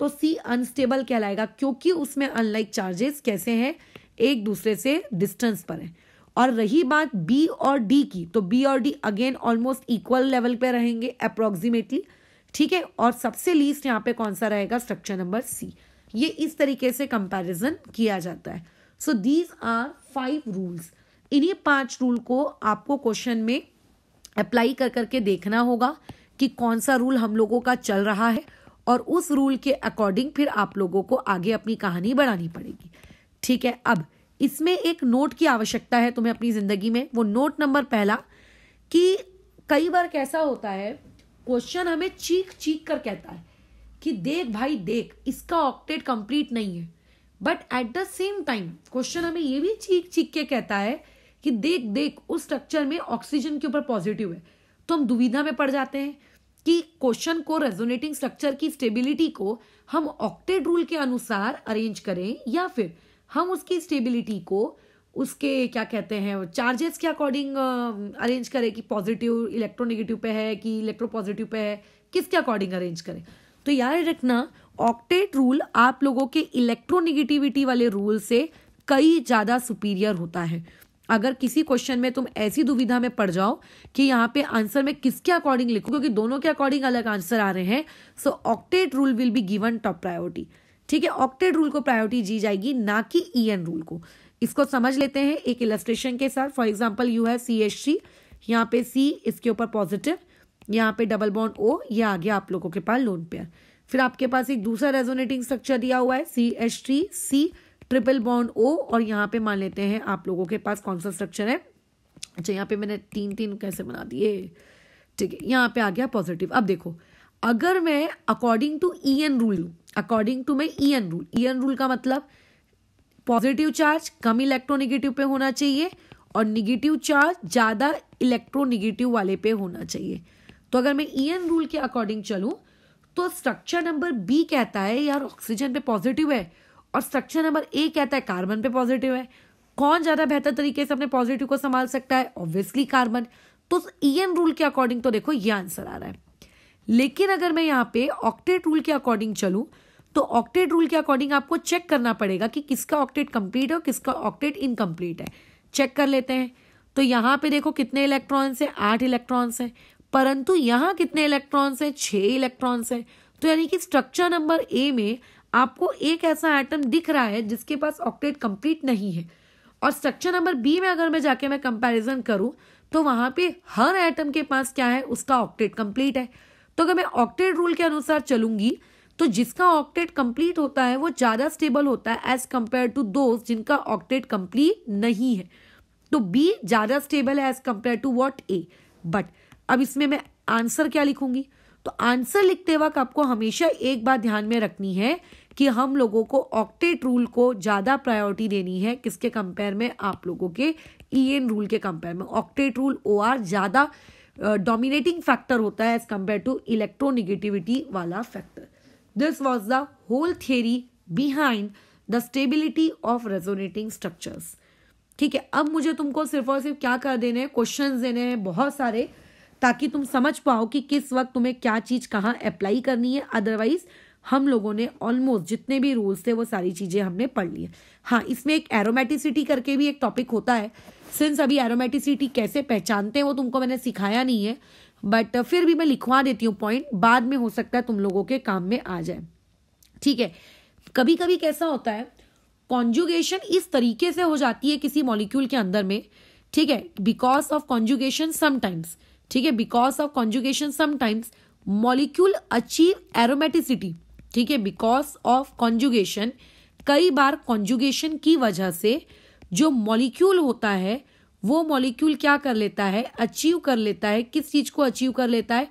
तो सी अनस्टेबल कहलाएगा क्योंकि उसमें अनलाइक चार्जेस कैसे हैं एक दूसरे से डिस्टेंस पर है और रही बात बी और डी की तो बी और D again almost equal level पे रहेंगे अप्रोक्सीमेटली ठीक है और सबसे लीस्ट यहाँ पे कौन सा रहेगा स्ट्रक्चर नंबर सी ये इस तरीके से कंपैरिजन किया जाता है so these are five rules इन्हीं पांच रूल को आपको क्वेश्चन में अप्लाई कर करके देखना होगा कि कौन सा रूल हम लोगों का चल रहा है और उस रूल के अकॉर्डिंग फिर आप लोगों को आगे अपनी कहानी बढ़ानी पड़ेगी ठीक है अब इसमें एक नोट की आवश्यकता है तुम्हें अपनी जिंदगी में वो नोट नंबर पहला कि कई बार कैसा होता है क्वेश्चन हमें चीख चीख कर कहता है कि देख भाई देख इसका ऑक्टेट कंप्लीट नहीं है but at the same time question हमें ये भी चीख चीख के कहता है कि देख देख उस स्ट्रक्चर में ऑक्सीजन के ऊपर पॉजिटिव है तो हम दुविधा में पड़ जाते हैं कि क्वेश्चन को रेजोनेटिंग स्ट्रक्चर की स्टेबिलिटी को हम ऑक्टेट रूल के अनुसार अरेंज करें या फिर हम उसकी स्टेबिलिटी को उसके क्या कहते हैं चार्जेस के अकॉर्डिंग अरेंज करें कि पॉजिटिव इलेक्ट्रोनेगेटिव पे है कि इलेक्ट्रो पॉजिटिव पे है किसके अकॉर्डिंग अरेंज करें तो याद रखना ऑक्टेट रूल आप लोगों के इलेक्ट्रोनेगेटिविटी वाले रूल से कई ज़्यादा सुपीरियर होता है अगर किसी क्वेश्चन में तुम ऐसी दुविधा में पड़ जाओ कि यहाँ पे आंसर में किसके अकॉर्डिंग लिखो क्योंकि दोनों के अकॉर्डिंग अलग आंसर आ रहे हैं so octet rule will be given top priority ठीक है ऑक्टेड रूल को प्रायोरिटी दी जाएगी ना कि ई एन रूल को इसको समझ लेते हैं एक इलस्ट्रेशन के साथ फॉर एग्जाम्पल यू है सी एस सी यहाँ पे सी इसके ऊपर पॉजिटिव यहाँ पे डबल बॉन्ड ओ ये आ गया आप लोगों के पास लोन पेयर फिर आपके पास एक दूसरा रेजोनेटिंग स्ट्रक्चर दिया हुआ है C S T C triple bond O और यहाँ पे मान लेते हैं आप लोगों के पास कौन सा स्ट्रक्चर है अच्छा यहाँ पे मैंने तीन तीन कैसे बना दिए ठीक है यहाँ पे आ गया पॉजिटिव अब देखो अगर मैं according to E N rule लूँ according to my EN rule EN rule का मतलब पॉजिटिव चार्ज कम इलेक्ट्रोनिगेटिव पे होना चाहिए और निगेटिव चार्ज ज़्यादा इलेक्ट्रोनिगेटिव वाले पे होना चाहिए तो अगर मैं ई एन रूल के अकॉर्डिंग चलूँ तो स्ट्रक्चर नंबर बी कहता है यार ऑक्सीजन पे पॉजिटिव है और स्ट्रक्चर नंबर ए कहता है कार्बन पे पॉजिटिव है कौन ज़्यादा बेहतर तरीके से अपने पॉजिटिव को संभाल सकता है ऑब्वियसली कार्बन तो ई एन रूल के अकॉर्डिंग तो देखो ये आंसर आ रहा है लेकिन अगर मैं यहाँ पे ऑक्टेट रूल के अकॉर्डिंग चलूँ तो ऑक्टेट रूल के अकॉर्डिंग आपको चेक करना पड़ेगा कि किसका ऑक्टेट कंप्लीट है और किसका ऑक्टेट इनकम्प्लीट है चेक कर लेते हैं तो यहाँ पे देखो कितने इलेक्ट्रॉन्स हैं आठ इलेक्ट्रॉन्स हैं परंतु यहाँ कितने इलेक्ट्रॉन्स हैं छः इलेक्ट्रॉन्स हैं तो यानी कि स्ट्रक्चर नंबर ए में आपको एक ऐसा आइटम दिख रहा है जिसके पास ऑक्टेट कंप्लीट नहीं है और स्ट्रक्चर नंबर बी में अगर मैं जाके मैं कंपैरिजन करूं तो वहां पे हर आइटम के पास क्या है उसका ऑक्टेट कंप्लीट है तो अगर मैं ऑक्टेट रूल के अनुसार चलूंगी तो जिसका ऑक्टेट कंप्लीट होता है वो ज़्यादा स्टेबल होता है एज कंपेयर टू दो जिनका ऑक्टेट कंप्लीट नहीं है तो बी ज़्यादा स्टेबल है as compare to what A but अब इसमें मैं आंसर क्या लिखूंगी तो आंसर लिखते वक्त आपको हमेशा एक बात ध्यान में रखनी है कि हम लोगों को ऑक्टेट रूल को ज़्यादा प्रायोरिटी देनी है किसके कंपेयर में आप लोगों के ई e एन रूल के कंपेयर में ऑक्टेट रूल ओ आर ज़्यादा डोमिनेटिंग फैक्टर होता है एज कंपेयर टू इलेक्ट्रोनिगेटिविटी वाला factor this was the whole theory behind the stability of resonating structures ठीक है अब मुझे तुमको सिर्फ और सिर्फ क्या कर देने हैं क्वेश्चन देने हैं बहुत सारे ताकि तुम समझ पाओ कि किस वक्त तुम्हें क्या चीज़ कहाँ अप्लाई करनी है अदरवाइज हम लोगों ने ऑलमोस्ट जितने भी रूल्स थे वो सारी चीज़ें हमने पढ़ ली है हाँ इसमें एक एरोमेटिसिटी करके भी एक टॉपिक होता है सिंस अभी एरोमेटिसिटी कैसे पहचानते हैं वो तुमको मैंने सिखाया नहीं है बट uh, फिर भी मैं लिखवा देती हूँ पॉइंट बाद में हो सकता है तुम लोगों के काम में आ जाए ठीक है कभी कभी कैसा होता है कॉन्जुगेशन इस तरीके से हो जाती है किसी मॉलिक्यूल के अंदर में ठीक है बिकॉज ऑफ कॉन्जुगेशन समटाइम्स ठीक है because of conjugation sometimes molecule achieve aromaticity ठीक है बिकॉज ऑफ कॉन्जुगेशन कई बार कॉन्जुगेशन की वजह से जो मॉलिक्यूल होता है वो मॉलिक्यूल क्या कर लेता है अचीव कर लेता है किस चीज को अचीव कर लेता है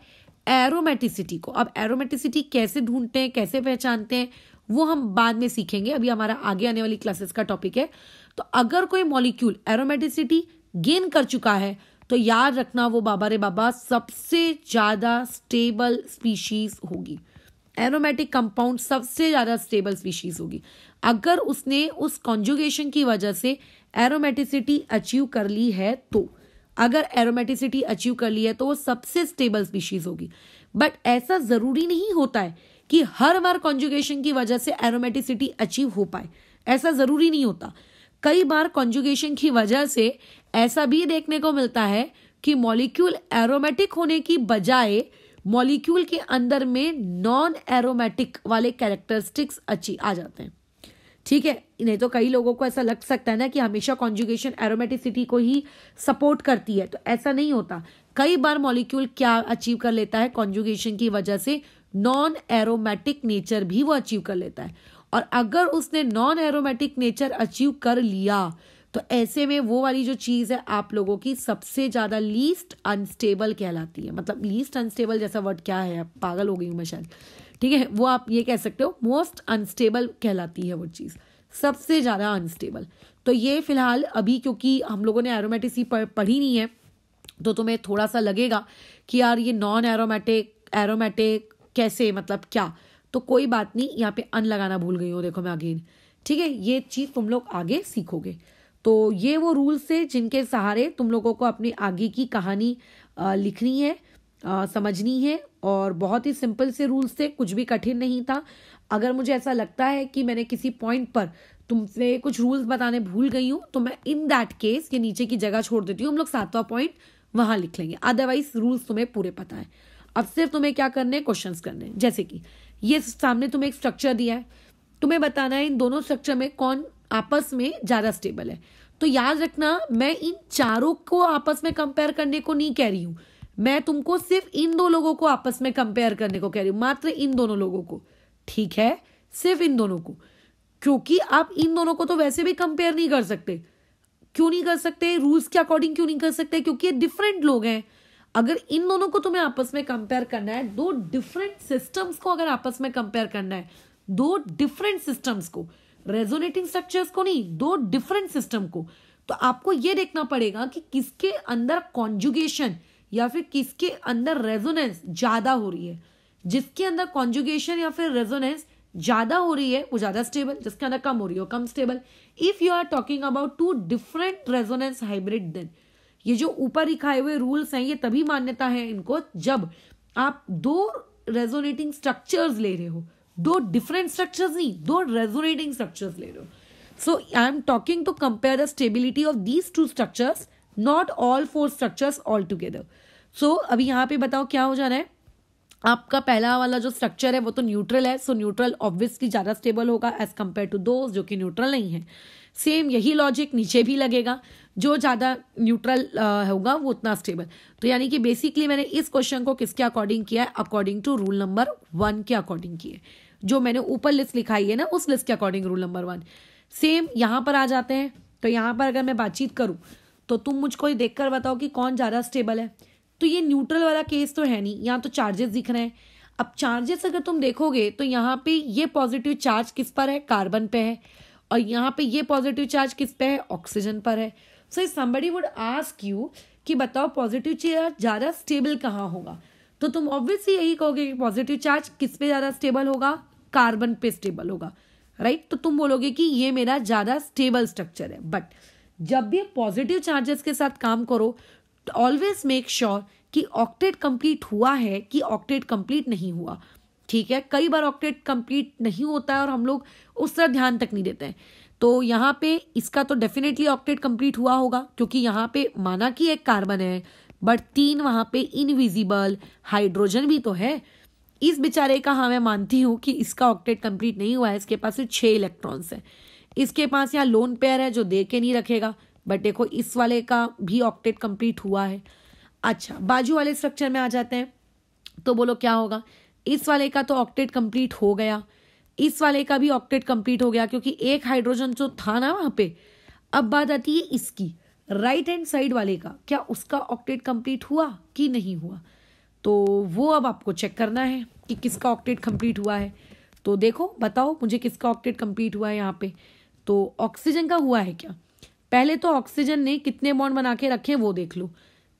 एरोमेटिसिटी को अब एरोमेटिसिटी कैसे ढूंढते हैं कैसे पहचानते हैं वो हम बाद में सीखेंगे अभी हमारा आगे आने वाली क्लासेस का टॉपिक है तो अगर कोई मॉलिक्यूल एरोमेटिसिटी गेन कर चुका है तो याद रखना वो बाबा रे बाबा सबसे ज्यादा स्टेबल स्पीशीज होगी एरोमेटिक कंपाउंड सबसे ज्यादा स्टेबल स्पीशीज होगी अगर उसने उस कॉन्जुगेशन की वजह से एरोमेटिसिटी अचीव कर ली है तो अगर एरोमेटिसिटी अचीव कर ली है तो वो सबसे स्टेबल स्पीशीज होगी बट ऐसा जरूरी नहीं होता है कि हर बार कॉन्जुगेशन की वजह से एरोमेटिसिटी अचीव हो पाए ऐसा जरूरी नहीं होता कई बार कॉन्जुगेशन की वजह से ऐसा भी देखने को मिलता है कि मॉलिक्यूल एरोमेटिक होने की बजाय मॉलिक्यूल के अंदर में नॉन एरोमेटिक वाले कैरेक्टरिस्टिक्स अच्छी आ जाते हैं ठीक है नहीं तो कई लोगों को ऐसा लग सकता है ना कि हमेशा कॉन्जुगेशन एरोमेटिसिटी को ही सपोर्ट करती है तो ऐसा नहीं होता कई बार मॉलिक्यूल क्या अचीव कर लेता है कॉन्जुगेशन की वजह से नॉन एरोमेटिक नेचर भी वो अचीव कर लेता है और अगर उसने नॉन एरोमेटिक नेचर अचीव कर लिया तो ऐसे में वो वाली जो चीज़ है आप लोगों की सबसे ज़्यादा लीस्ट अनस्टेबल कहलाती है मतलब लीस्ट अनस्टेबल जैसा वर्ड क्या है पागल हो गई हूँ मैं शायद ठीक है वो आप ये कह सकते हो मोस्ट अनस्टेबल कहलाती है वो चीज़ सबसे ज़्यादा अनस्टेबल तो ये फिलहाल अभी क्योंकि हम लोगों ने एरोमेटिसी पढ़ी नहीं है तो तुम्हें थोड़ा सा लगेगा कि यार ये नॉन एरोमेटिक एरोमेटिक कैसे मतलब क्या तो कोई बात नहीं यहाँ पे अन लगाना भूल गई हूँ देखो मैं अगेन ठीक है ये चीज़ तुम लोग आगे सीखोगे तो ये वो रूल्स है जिनके सहारे तुम लोगों को अपनी आगे की कहानी लिखनी है समझनी है और बहुत ही सिंपल से रूल्स थे कुछ भी कठिन नहीं था अगर मुझे ऐसा लगता है कि मैंने किसी पॉइंट पर तुमसे कुछ रूल्स बताने भूल गई हूँ तो मैं इन दैट केस ये नीचे की जगह छोड़ देती हूँ हम लोग सातवां पॉइंट वहां लिख लेंगे अदरवाइज रूल्स तुम्हें पूरे पता है अब सिर्फ तुम्हें क्या करने हैं क्वेश्चन करने हैं जैसे कि ये सामने तुम्हें एक स्ट्रक्चर दिया है तुम्हें बताना है इन दोनों स्ट्रक्चर में कौन आपस में ज़्यादा स्टेबल है तो याद रखना मैं इन चारों को आपस में कंपेयर करने को नहीं कह रही हूँ मैं तुमको सिर्फ इन दो लोगों को आपस में कंपेयर करने को कह रही हूं मात्र इन दोनों लोगों को ठीक है सिर्फ इन दोनों को क्योंकि आप इन दोनों को तो वैसे भी कंपेयर नहीं कर सकते क्यों नहीं कर सकते रूल्स के अकॉर्डिंग क्यों नहीं कर सकते क्योंकि ये डिफरेंट लोग हैं अगर इन दोनों को तुम्हें आपस में कंपेयर करना है दो डिफरेंट सिस्टम्स को अगर आपस में कंपेयर करना है दो डिफरेंट सिस्टम्स को रेजोनेटिंग स्ट्रक्चर्स को नहीं दो डिफरेंट सिस्टम को तो आपको ये देखना पड़ेगा कि किसके अंदर कॉन्जुगेशन या फिर किसके अंदर रेजोनेंस ज़्यादा हो रही है जिसके अंदर कॉन्जुगेशन या फिर रेजोनेंस ज़्यादा हो रही है वो ज़्यादा स्टेबल जिसके अंदर कम हो रही है कम stable if you are talking about two different resonance hybrid then ये जो ऊपर दिखाए हुए रूल्स हैं ये तभी मान्यता है इनको जब आप दो रेजोनेटिंग स्ट्रक्चर्स ले रहे हो दो डिफरेंट स्ट्रक्चर्स नहीं दो रेजोनेटिंग स्ट्रक्चर्स ले रहे हो so I am talking to compare the stability of these two structures not all four structures all together so so, अभी यहाँ पे बताओ क्या हो जा रहा है आपका पहला वाला जो स्ट्रक्चर है वो तो न्यूट्रल है सो न्यूट्रल ऑब्वियसली ज़्यादा स्टेबल होगा एज कम्पेयर टू दो जो कि न्यूट्रल नहीं है सेम यही लॉजिक नीचे भी लगेगा जो ज़्यादा न्यूट्रल होगा वो उतना स्टेबल तो यानी कि बेसिकली मैंने इस क्वेश्चन को किसके अकॉर्डिंग किया है according to rule number one के अकॉर्डिंग किए जो मैंने ऊपर लिस्ट लिखाई है ना उस लिस्ट के according rule number one same यहाँ पर आ जाते हैं तो यहाँ पर अगर मैं बातचीत करूँ तो तुम मुझको ये देखकर बताओ कि कौन ज़्यादा स्टेबल है तो ये न्यूट्रल वाला केस तो है नहीं यहाँ तो चार्जेस दिख रहे हैं अब चार्जेस अगर तुम देखोगे तो यहाँ पे ये पॉजिटिव चार्ज किस पर है कार्बन पे है और यहाँ पे ये पॉजिटिव चार्ज किस पे है ऑक्सीजन पर है so somebody would ask you कि बताओ पॉजिटिव चार्ज ज़्यादा स्टेबल कहाँ होगा तो तुम ऑब्वियसली यही कहोगे कि पॉजिटिव चार्ज किस पे ज़्यादा स्टेबल होगा कार्बन पे स्टेबल होगा राइट तो तुम बोलोगे कि ये मेरा ज़्यादा स्टेबल स्ट्रक्चर है बट जब भी पॉजिटिव चार्जेस के साथ काम करो ऑलवेज मेक श्योर कि ऑक्टेट कंप्लीट हुआ है कि ऑक्टेट कंप्लीट नहीं हुआ ठीक है कई बार ऑक्टेट कंप्लीट नहीं होता है और हम लोग उस तरह ध्यान तक नहीं देते हैं तो यहाँ पे इसका तो डेफिनेटली ऑक्टेट कंप्लीट हुआ होगा क्योंकि यहाँ पे माना कि एक कार्बन है बट तीन वहाँ पे इनविजिबल हाइड्रोजन भी तो है इस बेचारे का हाँ मैं मानती हूँ कि इसका ऑक्टेट कंप्लीट नहीं हुआ है इसके पास सिर्फ छः इलेक्ट्रॉन्स है इसके पास यहाँ लोन पेयर है जो दे के नहीं रखेगा बट देखो इस वाले का भी ऑक्टेट कंप्लीट हुआ है अच्छा बाजू वाले स्ट्रक्चर में आ जाते हैं तो बोलो क्या होगा इस वाले का तो ऑक्टेट कंप्लीट हो गया इस वाले का भी ऑक्टेट कंप्लीट हो गया क्योंकि एक हाइड्रोजन जो तो था ना वहां पे अब बात आती है इसकी राइट हैंड साइड वाले का क्या उसका ऑक्टेट कंप्लीट हुआ कि नहीं हुआ तो वो अब आपको चेक करना है कि किसका ऑक्टेट कंप्लीट हुआ है तो देखो बताओ मुझे किसका ऑक्टेट कंप्लीट हुआ है यहाँ पे तो ऑक्सीजन का हुआ है क्या पहले तो ऑक्सीजन ने कितने बॉन्ड बना के रखे वो देख लो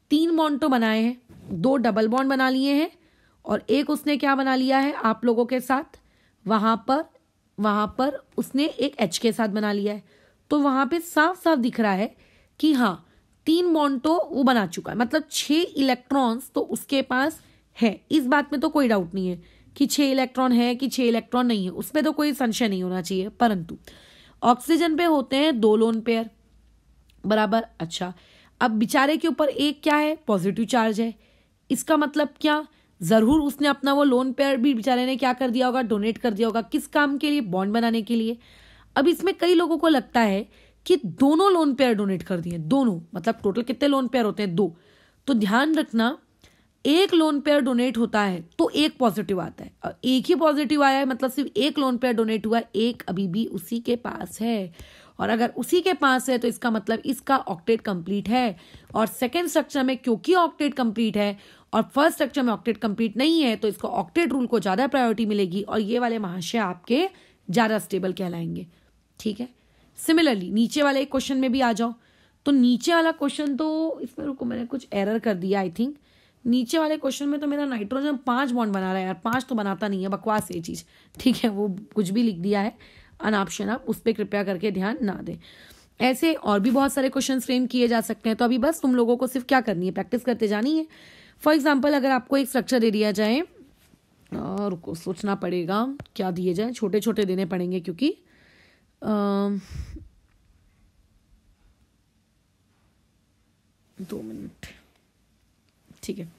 तीन बॉन्ड तो बनाए हैं दो डबल बॉन्ड बना लिए हैं और एक उसने क्या बना लिया है आप लोगों के साथ वहां पर वहां पर उसने एक एच के साथ बना लिया है तो वहां पे साफ साफ दिख रहा है कि हाँ तीन बॉन्ड तो वो बना चुका है मतलब छह इलेक्ट्रॉन्स तो उसके पास है इस बात में तो कोई डाउट नहीं है कि छह इलेक्ट्रॉन है कि छह इलेक्ट्रॉन नहीं है उसमें तो कोई संशय नहीं होना चाहिए परंतु ऑक्सीजन पे होते हैं दो लोन पेयर बराबर अच्छा अब बिचारे के ऊपर एक क्या है पॉजिटिव चार्ज है इसका मतलब क्या ज़रूर उसने अपना वो लोन पेयर भी बेचारे ने क्या कर दिया होगा डोनेट कर दिया होगा किस काम के लिए बॉन्ड बनाने के लिए अब इसमें कई लोगों को लगता है कि दोनों लोन पेयर डोनेट कर दिए दोनों मतलब टोटल कितने लोन पेयर होते हैं दो तो ध्यान रखना एक लोन पेयर डोनेट होता है तो एक पॉजिटिव आता है और एक ही पॉजिटिव आया है मतलब सिर्फ एक लोन पेयर डोनेट हुआ है एक अभी भी उसी के पास है और अगर उसी के पास है तो इसका मतलब इसका ऑक्टेट कंप्लीट है और सेकेंड स्ट्रक्चर में क्योंकि ऑक्टेट कंप्लीट है और फर्स्ट स्ट्रक्चर में ऑक्टेट कंप्लीट नहीं है तो इसको ऑक्टेट रूल को ज़्यादा प्रायोरिटी मिलेगी और ये वाले महाशय आपके ज़्यादा स्टेबल कहलाएंगे ठीक है सिमिलरली नीचे वाले क्वेश्चन में भी आ जाओ तो नीचे वाला क्वेश्चन तो इसमें रुको मैंने कुछ एरर कर दिया आई थिंक नीचे वाले क्वेश्चन में तो मेरा नाइट्रोजन पांच बॉन्ड बना रहा है यार पांच तो बनाता नहीं है बकवास ये चीज़ ठीक है वो कुछ भी लिख दिया है अन ऑप्शन आप उस पर कृपया करके ध्यान ना दें ऐसे और भी बहुत सारे क्वेश्चन फ्रेम किए जा सकते हैं तो अभी बस तुम लोगों को सिर्फ क्या करनी है प्रैक्टिस करते जानी है फॉर एग्जाम्पल अगर आपको एक स्ट्रक्चर दे दिया जाए और को सोचना पड़ेगा क्या दिए जाए छोटे छोटे देने पड़ेंगे क्योंकि दो मिनट ठीक है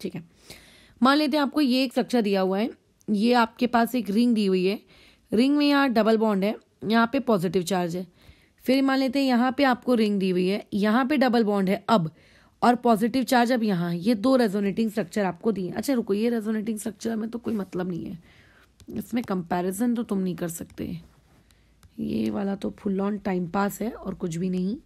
ठीक है मान लेते हैं आपको ये एक स्ट्रक्चर दिया हुआ है ये आपके पास एक रिंग दी हुई है रिंग में यहाँ डबल बॉन्ड है यहाँ पे पॉजिटिव चार्ज है फिर मान लेते हैं यहाँ पे आपको रिंग दी हुई है यहाँ पे डबल बॉन्ड है अब और पॉजिटिव चार्ज अब यहाँ ये दो रेजोनेटिंग स्ट्रक्चर आपको दिए अच्छा रुको ये रेजोनेटिंग स्ट्रक्चर में तो कोई मतलब नहीं है इसमें कंपैरिजन तो तुम नहीं कर सकते ये वाला तो फुल ऑन टाइम पास है और कुछ भी नहीं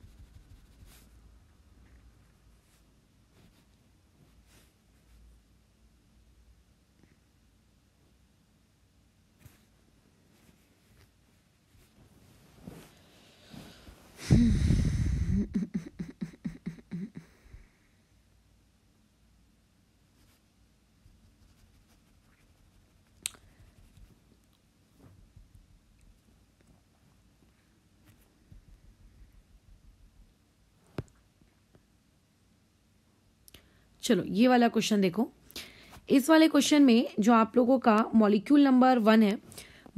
चलो ये वाला क्वेश्चन देखो इस वाले क्वेश्चन में जो आप लोगों का मॉलिक्यूल नंबर वन है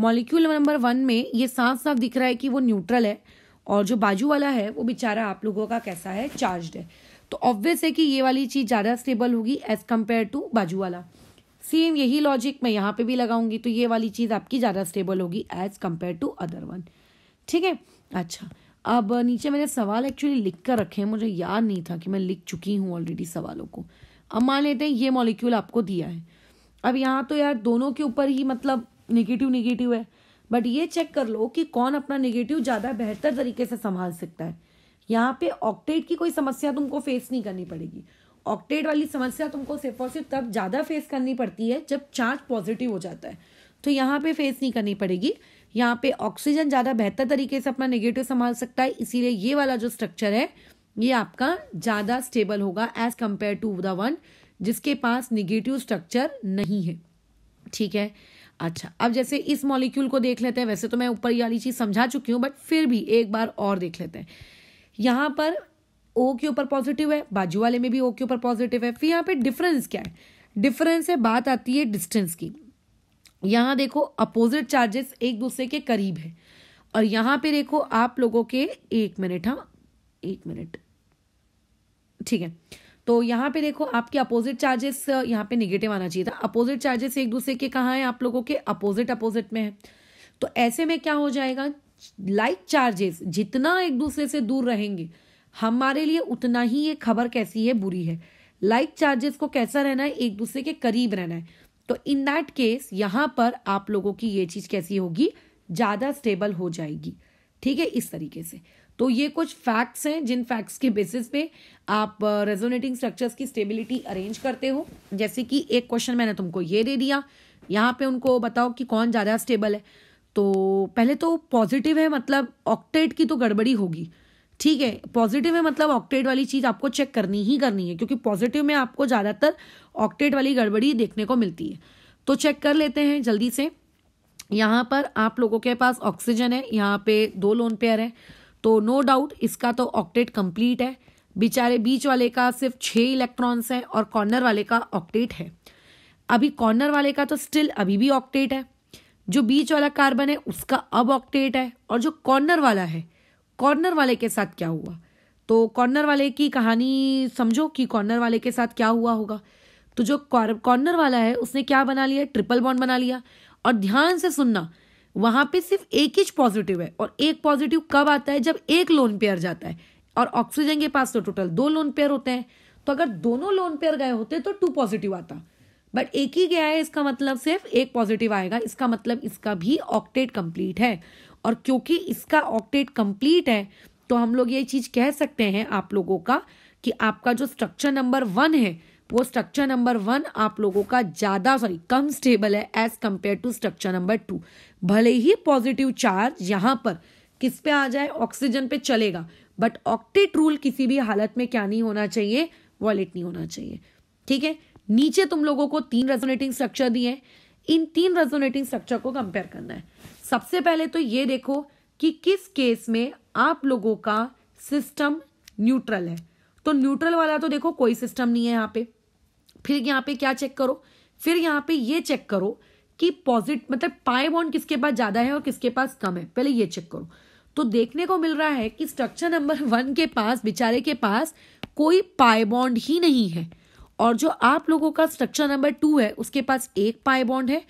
मॉलिक्यूल नंबर वन में ये साफ साफ दिख रहा है कि वो न्यूट्रल है और जो बाजू वाला है वो बेचारा आप लोगों का कैसा है चार्ज है तो ऑब्वियस है कि ये वाली चीज़ ज़्यादा स्टेबल होगी एज़ कम्पेयर टू बाजू वाला सेम यही लॉजिक मैं यहाँ पे भी लगाऊंगी तो ये वाली चीज़ आपकी ज़्यादा स्टेबल होगी as compare to other one ठीक है अच्छा अब नीचे मैंने सवाल एक्चुअली लिख कर रखे हैं मुझे याद नहीं था कि मैं लिख चुकी हूँ ऑलरेडी सवालों को अब मान लेते हैं ये मॉलिक्यूल आपको दिया है अब यहाँ तो यार दोनों के ऊपर ही मतलब निगेटिव निगेटिव है बट ये चेक कर लो कि कौन अपना निगेटिव ज़्यादा बेहतर तरीके से संभाल सकता है यहाँ पे ऑक्टेट की कोई समस्या तुमको फेस नहीं करनी पड़ेगी ऑक्टेट वाली समस्या तुमको सिर्फ और सिर्फ तब ज़्यादा फेस करनी पड़ती है जब चार्ज पॉजिटिव हो जाता है तो यहाँ पे फेस नहीं करनी पड़ेगी यहाँ पे ऑक्सीजन ज़्यादा बेहतर तरीके से अपना नेगेटिव संभाल सकता है इसीलिए ये वाला जो स्ट्रक्चर है ये आपका ज़्यादा स्टेबल होगा as compare to the one जिसके पास निगेटिव स्ट्रक्चर नहीं है ठीक है अच्छा अब जैसे इस मॉलिक्यूल को देख लेते हैं वैसे तो मैं ऊपर ये वाली चीज़ समझा चुकी हूँ बट फिर भी एक बार और देख लेते हैं यहाँ पर ओ के ऊपर पॉजिटिव है बाजू वाले में भी ओ के ऊपर पॉजिटिव है फिर यहाँ पे डिफरेंस क्या है डिफरेंस से बात आती है डिस्टेंस की यहाँ देखो अपोजिट चार्जेस एक दूसरे के करीब है और यहाँ पे देखो आप लोगों के एक मिनट हाँ एक मिनट ठीक है तो यहाँ पे देखो आपके अपोजिट चार्जेस uh, यहाँ पे निगेटिव आना चाहिए था अपोजिट चार्जेस एक दूसरे के कहाँ है आप लोगों के अपोजिट अपोजिट में है तो ऐसे में क्या हो जाएगा लाइक चार्जेस जितना एक दूसरे से दूर रहेंगे हमारे लिए उतना ही ये खबर कैसी है बुरी है लाइक चार्जेस को कैसा रहना है एक दूसरे के करीब रहना है तो इन दैट केस यहां पर आप लोगों की ये चीज़ कैसी होगी ज़्यादा स्टेबल हो जाएगी ठीक है इस तरीके से तो ये कुछ फैक्ट्स हैं जिन फैक्ट्स के बेसिस पे आप रेजोनेटिंग uh, स्ट्रक्चर्स की स्टेबिलिटी अरेंज करते हो जैसे कि एक क्वेश्चन मैंने तुमको ये दे दिया यहाँ पे उनको बताओ कि कौन ज़्यादा स्टेबल है तो पहले तो पॉजिटिव है मतलब ऑक्टेट की तो गड़बड़ी होगी ठीक है पॉजिटिव है मतलब ऑक्टेट वाली चीज़ आपको चेक करनी ही करनी है क्योंकि पॉजिटिव में आपको ज़्यादातर ऑक्टेट वाली गड़बड़ी देखने को मिलती है तो चेक कर लेते हैं जल्दी से यहाँ पर आप लोगों के पास ऑक्सीजन है यहाँ पे दो लोन पेयर है तो नो डाउट इसका तो ऑक्टेट कंप्लीट है बेचारे बीच वाले का सिर्फ छः इलेक्ट्रॉन्स हैं और कॉर्नर वाले का ऑक्टेट है अभी कॉर्नर वाले का तो स्टिल अभी भी ऑक्टेट है जो बीच वाला कार्बन है उसका अब ऑक्टेट है और जो कॉर्नर वाला है कॉर्नर वाले के साथ क्या हुआ तो कॉर्नर वाले की कहानी समझो कि कॉर्नर वाले के साथ क्या हुआ होगा तो जो कॉर्नर वाला है उसने क्या बना लिया ट्रिपल बॉन्ड बना लिया और ध्यान से सुनना वहां पे सिर्फ एक ही पॉजिटिव है और एक पॉजिटिव कब आता है जब एक लोन पेयर जाता है और ऑक्सीजन के पास तो टोटल दो लोन पेयर होते हैं तो अगर दोनों लोन पेयर गए होते तो टू पॉजिटिव आता बट एक ही गया है इसका मतलब सिर्फ एक पॉजिटिव आएगा इसका मतलब इसका भी ऑक्टेट कंप्लीट है और क्योंकि इसका ऑक्टेट कंप्लीट है तो हम लोग ये चीज कह सकते हैं आप लोगों का कि आपका जो स्ट्रक्चर नंबर वन है वो स्ट्रक्चर नंबर वन आप लोगों का ज़्यादा सॉरी कम स्टेबल है as compare to structure number two भले ही पॉजिटिव चार्ज यहां पर किस पे आ जाए ऑक्सीजन पे चलेगा बट ऑक्टेट रूल किसी भी हालत में क्या नहीं होना चाहिए वॉलेट नहीं होना चाहिए ठीक है नीचे तुम लोगों को तीन रेजोनेटिंग स्ट्रक्चर दिए इन तीन रेजोनेटिंग स्ट्रक्चर को कंपेयर करना है सबसे पहले तो ये देखो कि किस केस में आप लोगों का सिस्टम न्यूट्रल है तो न्यूट्रल वाला तो देखो कोई सिस्टम नहीं है यहाँ पे फिर यहाँ पे क्या चेक करो फिर यहाँ पे ये चेक करो कि पॉजिटिव मतलब पाए बॉन्ड किसके पास ज़्यादा है और किसके पास कम है पहले ये चेक करो तो देखने को मिल रहा है कि स्ट्रक्चर नंबर वन के पास बेचारे के पास कोई पाए बॉन्ड ही नहीं है और जो आप लोगों का स्ट्रक्चर नंबर टू है उसके पास एक पाए बॉन्ड है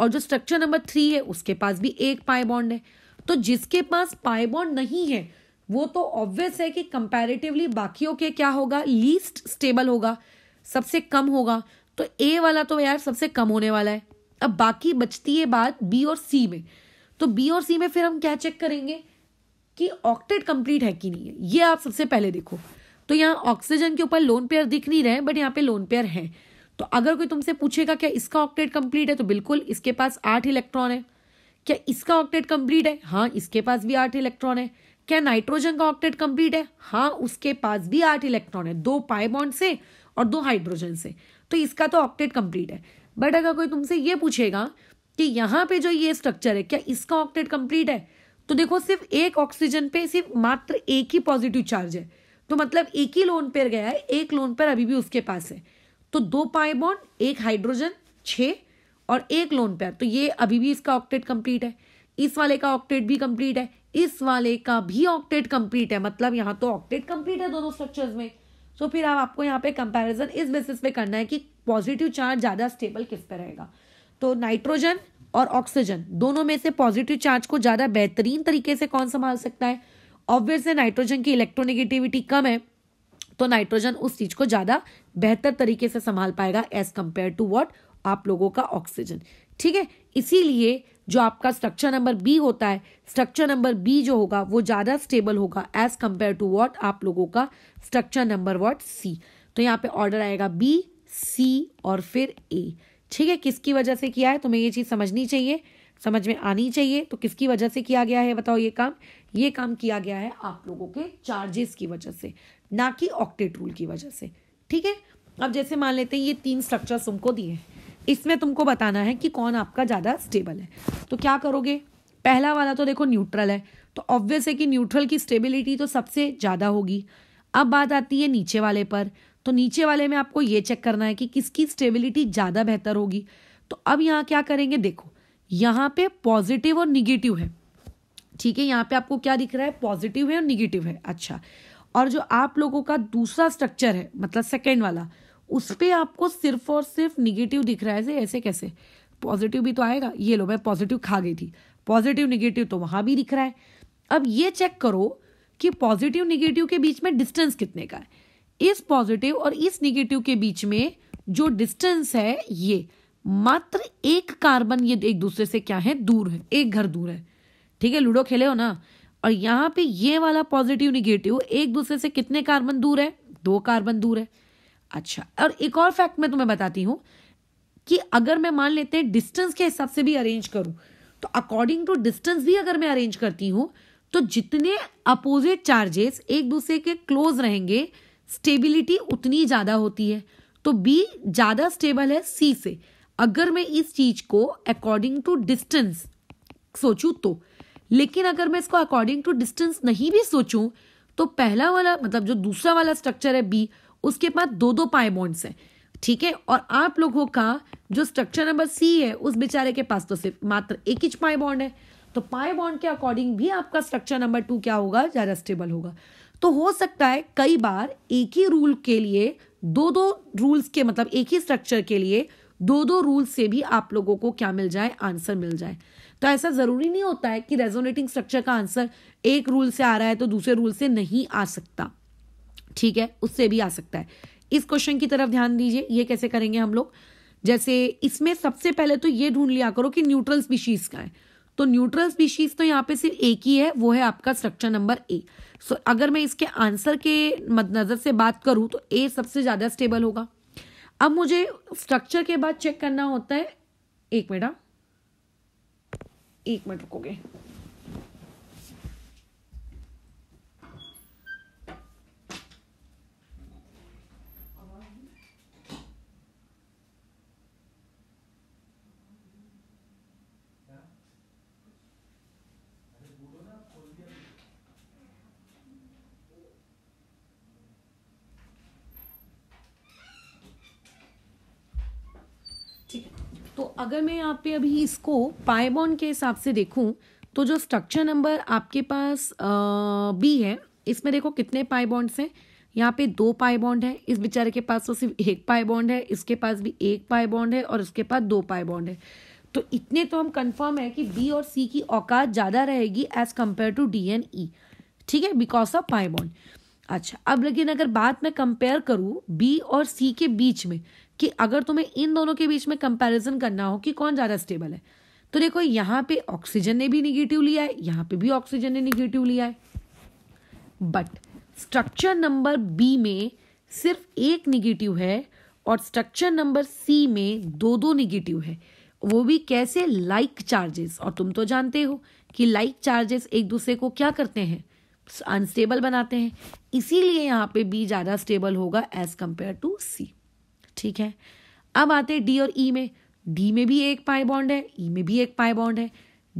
और जो स्ट्रक्चर नंबर थ्री है उसके पास भी एक पाए बॉन्ड है तो जिसके पास पाए बॉन्ड नहीं है वो तो ऑब्वियस है कि कंपैरेटिवली बाकियों के क्या होगा लीस्ट स्टेबल होगा सबसे कम होगा तो ए वाला तो यार सबसे कम होने वाला है अब बाकी बचती है बात बी और सी में तो बी और सी में फिर हम क्या चेक करेंगे कि ऑक्टेट कंप्लीट है कि नहीं है ये आप सबसे पहले देखो तो यहाँ ऑक्सीजन के ऊपर लोन पेयर दिख नहीं रहे बट यहाँ पे लोन पेयर है तो अगर कोई तुमसे पूछेगा क्या इसका ऑक्टेट कंप्लीट है तो बिल्कुल इसके पास आठ इलेक्ट्रॉन है क्या इसका ऑक्टेट कंप्लीट है हाँ इसके पास भी आठ इलेक्ट्रॉन है क्या नाइट्रोजन का ऑक्टेट कंप्लीट है हाँ उसके पास भी आठ इलेक्ट्रॉन है दो पाए बॉन्ड से और दो हाइड्रोजन से तो इसका तो ऑक्टेट कंप्लीट है बट अगर कोई तुमसे ये पूछेगा कि यहाँ पे जो ये स्ट्रक्चर है क्या इसका ऑक्टेट कंप्लीट है तो देखो सिर्फ एक ऑक्सीजन पे सिर्फ मात्र एक ही पॉजिटिव चार्ज है तो मतलब एक ही लोन पेयर गया है एक लोन पेयर अभी भी उसके पास है तो दो पाए एक हाइड्रोजन छः और एक लोन पेयर तो ये अभी भी इसका ऑक्टेट कंप्लीट है इस वाले का ऑक्टेट भी कंप्लीट है इस वाले का भी ऑक्टेट कंप्लीट है मतलब यहाँ तो ऑक्टेट कंप्लीट है दोनों स्ट्रक्चर्स में सो फिर आप आपको यहाँ पे कंपैरिजन इस बेसिस पे करना है कि पॉजिटिव चार्ज ज़्यादा स्टेबल किस पे रहेगा तो नाइट्रोजन और ऑक्सीजन दोनों में से पॉजिटिव चार्ज को ज़्यादा बेहतरीन तरीके से कौन संभाल सकता है ऑब्वियसली नाइट्रोजन की इलेक्ट्रोनिगेटिविटी कम है तो नाइट्रोजन उस चीज़ को ज़्यादा बेहतर तरीके से संभाल पाएगा एज कम्पेयर टू वॉट आप लोगों का ऑक्सीजन ठीक है इसीलिए जो आपका स्ट्रक्चर नंबर बी होता है स्ट्रक्चर नंबर बी जो होगा वो ज़्यादा स्टेबल होगा एज कम्पेयर टू वॉट आप लोगों का स्ट्रक्चर नंबर वॉट सी तो यहाँ पे ऑर्डर आएगा बी सी और फिर ए ठीक है किसकी वजह से किया है तुम्हें ये चीज़ समझनी चाहिए समझ में आनी चाहिए तो किसकी वजह से किया गया है बताओ ये काम ये काम किया गया है आप लोगों के चार्जेस की वजह से ना कि ऑक्टेट रूल की वजह से ठीक है अब जैसे मान लेते हैं ये तीन स्ट्रक्चर्स तुमको दिए हैं इसमें तुमको बताना है कि कौन आपका ज़्यादा स्टेबल है तो क्या करोगे पहला वाला तो देखो न्यूट्रल है तो ऑब्वियस है कि न्यूट्रल की स्टेबिलिटी तो सबसे ज़्यादा होगी अब बात आती है नीचे वाले पर तो नीचे वाले में आपको ये चेक करना है कि किसकी स्टेबिलिटी ज़्यादा बेहतर होगी तो अब यहाँ क्या करेंगे देखो यहाँ पे पॉजिटिव और निगेटिव है ठीक है यहाँ पे आपको क्या दिख रहा है पॉजिटिव है और निगेटिव है अच्छा और जो आप लोगों का दूसरा स्ट्रक्चर है मतलब सेकेंड वाला उस पर आपको सिर्फ और सिर्फ निगेटिव दिख रहा है ऐसे कैसे पॉजिटिव भी तो आएगा ये लो मैं पॉजिटिव खा गई थी पॉजिटिव निगेटिव तो वहाँ भी दिख रहा है अब ये चेक करो कि पॉजिटिव निगेटिव के बीच में डिस्टेंस कितने का है इस पॉजिटिव और इस निगेटिव के बीच में जो डिस्टेंस है ये मात्र एक कार्बन ये एक दूसरे से क्या है दूर है एक घर दूर है ठीक है लूडो खेले हो ना और यहाँ पे ये वाला पॉजिटिव निगेटिव एक दूसरे से कितने कार्बन दूर है दो कार्बन दूर है अच्छा और एक और फैक्ट मैं तुम्हें बताती हूँ कि अगर मैं मान लेते हैं डिस्टेंस के हिसाब से भी अरेंज करूँ तो अकॉर्डिंग टू डिस्टेंस भी अगर मैं अरेंज करती हूँ तो जितने अपोजिट चार्जेस एक दूसरे के क्लोज रहेंगे स्टेबिलिटी उतनी ज़्यादा होती है तो बी ज़्यादा स्टेबल है सी से अगर मैं इस चीज को अकॉर्डिंग टू डिस्टेंस सोचू तो लेकिन अगर मैं इसको अकॉर्डिंग टू डिस्टेंस नहीं भी सोचूं तो पहला वाला मतलब जो दूसरा वाला स्ट्रक्चर है बी उसके बाद दो दो पाए बॉन्ड्स हैं ठीक है और आप लोगों का जो स्ट्रक्चर नंबर सी है उस बेचारे के पास तो सिर्फ मात्र एक ही पाए बॉन्ड है तो पाए बॉन्ड के अकॉर्डिंग भी आपका स्ट्रक्चर नंबर टू क्या होगा ज्यादा स्टेबल होगा तो हो सकता है कई बार एक ही रूल के लिए दो दो रूल्स के मतलब एक ही स्ट्रक्चर के लिए दो दो रूल से भी आप लोगों को क्या मिल जाए आंसर मिल जाए तो ऐसा जरूरी नहीं होता है कि रेजोनेटिंग स्ट्रक्चर का आंसर एक रूल से आ रहा है तो दूसरे रूल से नहीं आ सकता ठीक है उससे भी आ सकता है इस क्वेश्चन की तरफ ध्यान दीजिए ये कैसे करेंगे हम लोग जैसे इसमें सबसे पहले तो ये ढूंढ लिया करो कि न्यूट्रल स्पीशीज का है तो न्यूट्रल स्पीशीज तो यहाँ पे सिर्फ एक ही है वो है आपका स्ट्रक्चर नंबर ए सो अगर मैं इसके आंसर के मद्देनजर से बात करूं तो ए सबसे ज़्यादा स्टेबल होगा अब मुझे स्ट्रक्चर के बाद चेक करना होता है एक मिनट हाँ। एक मिनट रुकोगे अगर मैं यहाँ पे अभी इसको पाएबॉन के हिसाब से देखूँ तो जो स्ट्रक्चर नंबर आपके पास बी है इसमें देखो कितने पाएबॉन्ड्स बॉन्ड्स हैं यहाँ पे दो पाएबॉन्ड बॉन्ड है इस बेचारे के पास तो सिर्फ एक पाई बॉन्ड है इसके पास भी एक पाएबॉन्ड बॉन्ड है और इसके पास दो पाएबॉन्ड बॉन्ड है तो इतने तो हम कंफर्म है कि बी और सी की औकात ज़्यादा रहेगी as compare to D and E ठीक है बिकॉज ऑफ पाए बॉन्ड अच्छा अब लेकिन अगर बात मैं कंपेयर करूँ बी और सी के बीच में कि अगर तुम्हें इन दोनों के बीच में कंपैरिजन करना हो कि कौन ज़्यादा स्टेबल है तो देखो यहां पे ऑक्सीजन ने भी निगेटिव लिया है यहां पे भी ऑक्सीजन ने निगेटिव लिया है बट स्ट्रक्चर नंबर बी में सिर्फ एक निगेटिव है और स्ट्रक्चर नंबर सी में दो दो निगेटिव है वो भी कैसे लाइक like चार्जेस और तुम तो जानते हो कि लाइक like चार्जेस एक दूसरे को क्या करते हैं अनस्टेबल बनाते हैं इसीलिए यहाँ पे बी ज़्यादा स्टेबल होगा एज कंपेयर टू सी ठीक है अब आते हैं डी और ई e में डी में भी एक पाई बॉन्ड है ई e में भी एक पाई बॉन्ड है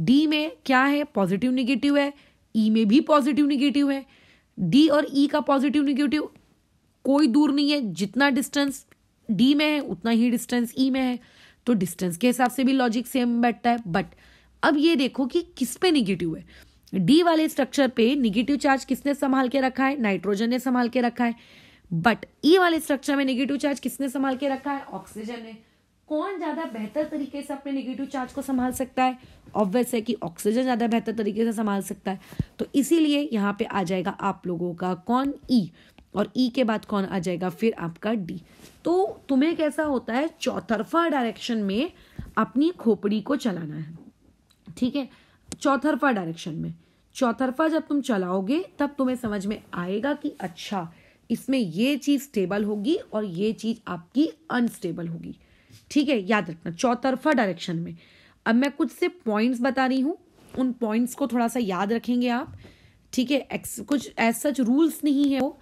डी में क्या है पॉजिटिव निगेटिव है ई e में भी पॉजिटिव निगेटिव है डी और ई e का पॉजिटिव निगेटिव कोई दूर नहीं है जितना डिस्टेंस डी में है उतना ही डिस्टेंस ई e में है तो डिस्टेंस के हिसाब से भी लॉजिक सेम बैठता है बट अब ये देखो कि किस पे निगेटिव है डी वाले स्ट्रक्चर पे निगेटिव चार्ज किसने संभाल के रखा है नाइट्रोजन ने संभाल के रखा है बट ई वाले स्ट्रक्चर में निगेटिव चार्ज किसने संभाल के रखा है ऑक्सीजन ने कौन ज्यादा बेहतर तरीके से अपने निगेटिव चार्ज को संभाल सकता है ऑब्वियस है कि ऑक्सीजन ज्यादा बेहतर तरीके से संभाल सकता है तो इसीलिए यहाँ पे आ जाएगा आप लोगों का कौन ई e. और ई e के बाद कौन आ जाएगा फिर आपका डी तो तुम्हें कैसा होता है चौथरफा डायरेक्शन में अपनी खोपड़ी को चलाना है ठीक है चौथरफा डायरेक्शन में चौथरफा जब तुम चलाओगे तब तुम्हें समझ में आएगा कि अच्छा इसमें ये चीज़ स्टेबल होगी और ये चीज़ आपकी अनस्टेबल होगी ठीक है याद रखना चौतरफा डायरेक्शन में अब मैं कुछ से पॉइंट्स बता रही हूँ उन पॉइंट्स को थोड़ा सा याद रखेंगे आप ठीक है कुछ एज सच रूल्स नहीं है वो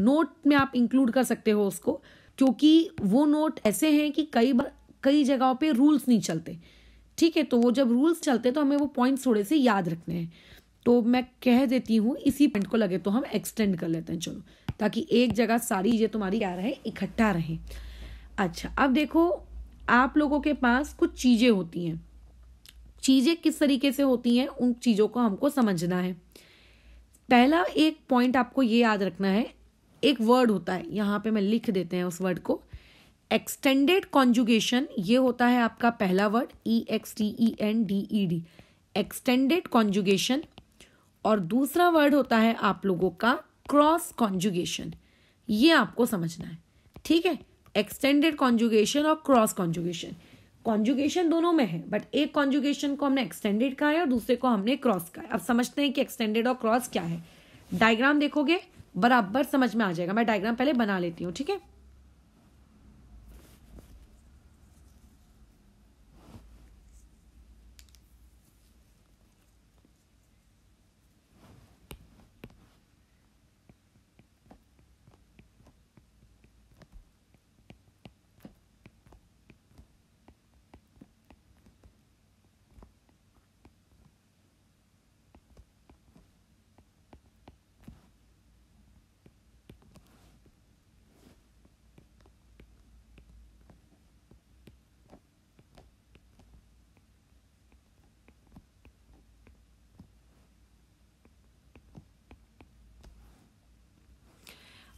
नोट में आप इंक्लूड कर सकते हो उसको क्योंकि वो नोट ऐसे हैं कि कई बार कई जगहों पे रूल्स नहीं चलते ठीक है तो वो जब रूल्स चलते तो हमें वो पॉइंट्स थोड़े से याद रखने हैं तो मैं कह देती हूँ इसी पॉइंट को लगे तो हम एक्सटेंड कर लेते हैं चलो ताकि एक जगह सारी ये तुम्हारी क्या रहे इकट्ठा रहे अच्छा अब देखो आप लोगों के पास कुछ चीज़ें होती हैं चीज़ें किस तरीके से होती हैं उन चीज़ों को हमको समझना है पहला एक पॉइंट आपको ये याद रखना है एक वर्ड होता है यहाँ पे मैं लिख देते हैं उस वर्ड को एक्सटेंडेड कॉन्जुगेशन ये होता है आपका पहला word E X T E N D E D extended conjugation और दूसरा वर्ड होता है आप लोगों का क्रॉस कॉन्जुगेशन ये आपको समझना है ठीक है एक्सटेंडेड कॉन्जुगेशन और क्रॉस कॉन्जुगेशन कॉन्जुगेशन दोनों में है बट एक कॉन्जुगेशन को हमने एक्सटेंडेड कहा है और दूसरे को हमने क्रॉस कहा है अब समझते हैं कि एक्सटेंडेड और क्रॉस क्या है डायग्राम देखोगे बराबर समझ में आ जाएगा मैं डायग्राम पहले बना लेती हूँ ठीक है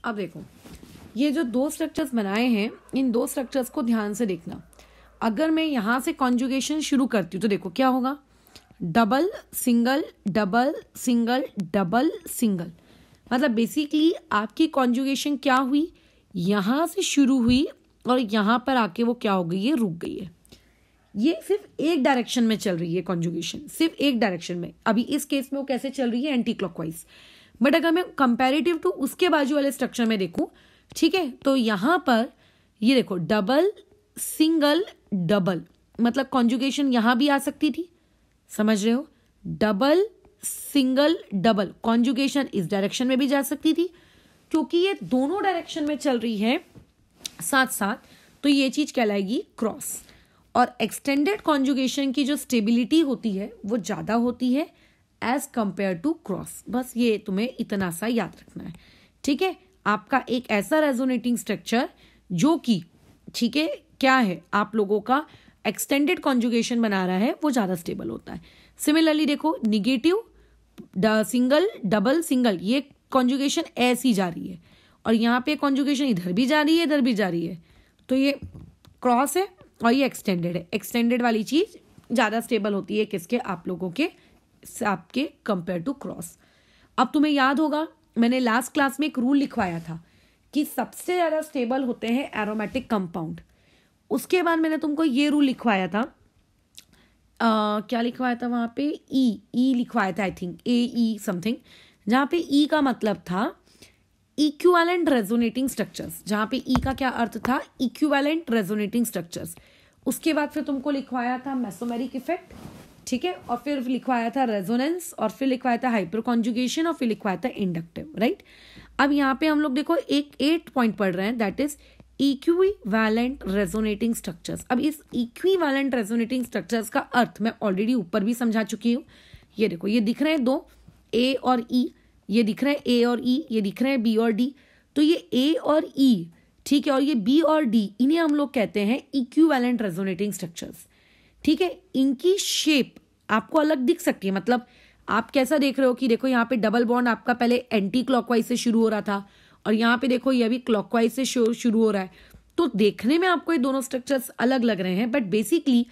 अब देखो ये जो दो स्ट्रक्चर्स बनाए हैं इन दो स्ट्रक्चर्स को ध्यान से देखना अगर मैं यहाँ से कॉन्जुगेशन शुरू करती हूँ तो देखो क्या होगा double single double single double single मतलब बेसिकली आपकी कॉन्जुगेशन क्या हुई यहाँ से शुरू हुई और यहाँ पर आके वो क्या हो गई है रुक गई है ये सिर्फ एक डायरेक्शन में चल रही है कॉन्जुगेशन सिर्फ एक डायरेक्शन में अभी इस केस में वो कैसे चल रही है एंटी क्लॉकवाइज बट अगर मैं कंपेरेटिव टू उसके बाजू वाले स्ट्रक्चर में देखूँ ठीक है तो यहां पर ये देखो डबल सिंगल डबल मतलब कॉन्जुगेशन यहां भी आ सकती थी समझ रहे हो डबल सिंगल डबल कॉन्जुगेशन इस डायरेक्शन में भी जा सकती थी क्योंकि ये दोनों डायरेक्शन में चल रही है साथ साथ तो ये चीज़ कहलाएगी क्रॉस और एक्सटेंडेड कॉन्जुगेशन की जो स्टेबिलिटी होती है वो ज़्यादा होती है एज कंपेयर टू क्रॉस बस ये तुम्हें इतना सा याद रखना है ठीक है आपका एक ऐसा रेजोनेटिंग स्ट्रक्चर जो कि ठीक है क्या है आप लोगों का एक्सटेंडेड कॉन्जुगेशन बना रहा है वो ज़्यादा स्टेबल होता है सिमिलरली देखो निगेटिव सिंगल डबल सिंगल ये कॉन्जुगेशन ऐसी जा रही है और यहाँ पे कॉन्जुगेशन इधर भी जा रही है इधर भी जा रही है तो ये क्रॉस है और ये एक्सटेंडेड है एक्सटेंडेड वाली चीज़ ज़्यादा स्टेबल होती है किसके आप लोगों के सैप के कंपेयर टू क्रॉस अब तुम्हें याद होगा मैंने लास्ट क्लास में एक रूल लिखवाया था कि सबसे ज़्यादा स्टेबल होते हैं एरोमेटिक कंपाउंड उसके बाद मैंने तुमको ये रूल लिखवाया था आ, क्या लिखवाया था वहाँ पे ई e, ई e लिखवाया था I think A E something जहाँ पे ई e का मतलब था इक्वालेंट रेजोनेटिंग स्ट्रक्चर्स जहाँ पे ई का क्या अर्थ था इक्वालेंट रेजोनेटिंग स्ट्रक्चर्स उसके बाद फिर तुमको लिखवाया था मेसोमेरिक इफेक्ट ठीक है और फिर लिखवाया था रेजोनेंस और फिर लिखवाया था हाइपर कॉन्जुगेशन और फिर लिखवाया था इंडक्टिव राइट अब यहाँ पे हम लोग देखो एक एट पॉइंट पढ़ रहे हैं that is equivalent resonating structures अब इस इक्वी वैलेंट रेजोनेटिंग स्ट्रक्चर्स का अर्थ मैं ऑलरेडी ऊपर भी समझा चुकी हूँ ये देखो ये दिख रहे हैं दो ए और ई e, ये दिख रहे हैं ए और ई e, ये दिख रहे हैं बी और डी तो ये ए और ई e, ठीक है और ये बी और डी इन्हें हम लोग कहते हैं इक्वी वैलेंट रेजोनेटिंग स्ट्रक्चर्स ठीक है इनकी शेप आपको अलग दिख सकती है मतलब आप कैसा देख रहे हो कि देखो यहाँ पे डबल बॉन्ड आपका पहले एंटी क्लॉकवाइज से शुरू हो रहा था और यहाँ पे देखो ये भी क्लॉकवाइज से शुरू हो रहा है तो देखने में आपको ये दोनों स्ट्रक्चर्स अलग लग रहे हैं बट बेसिकली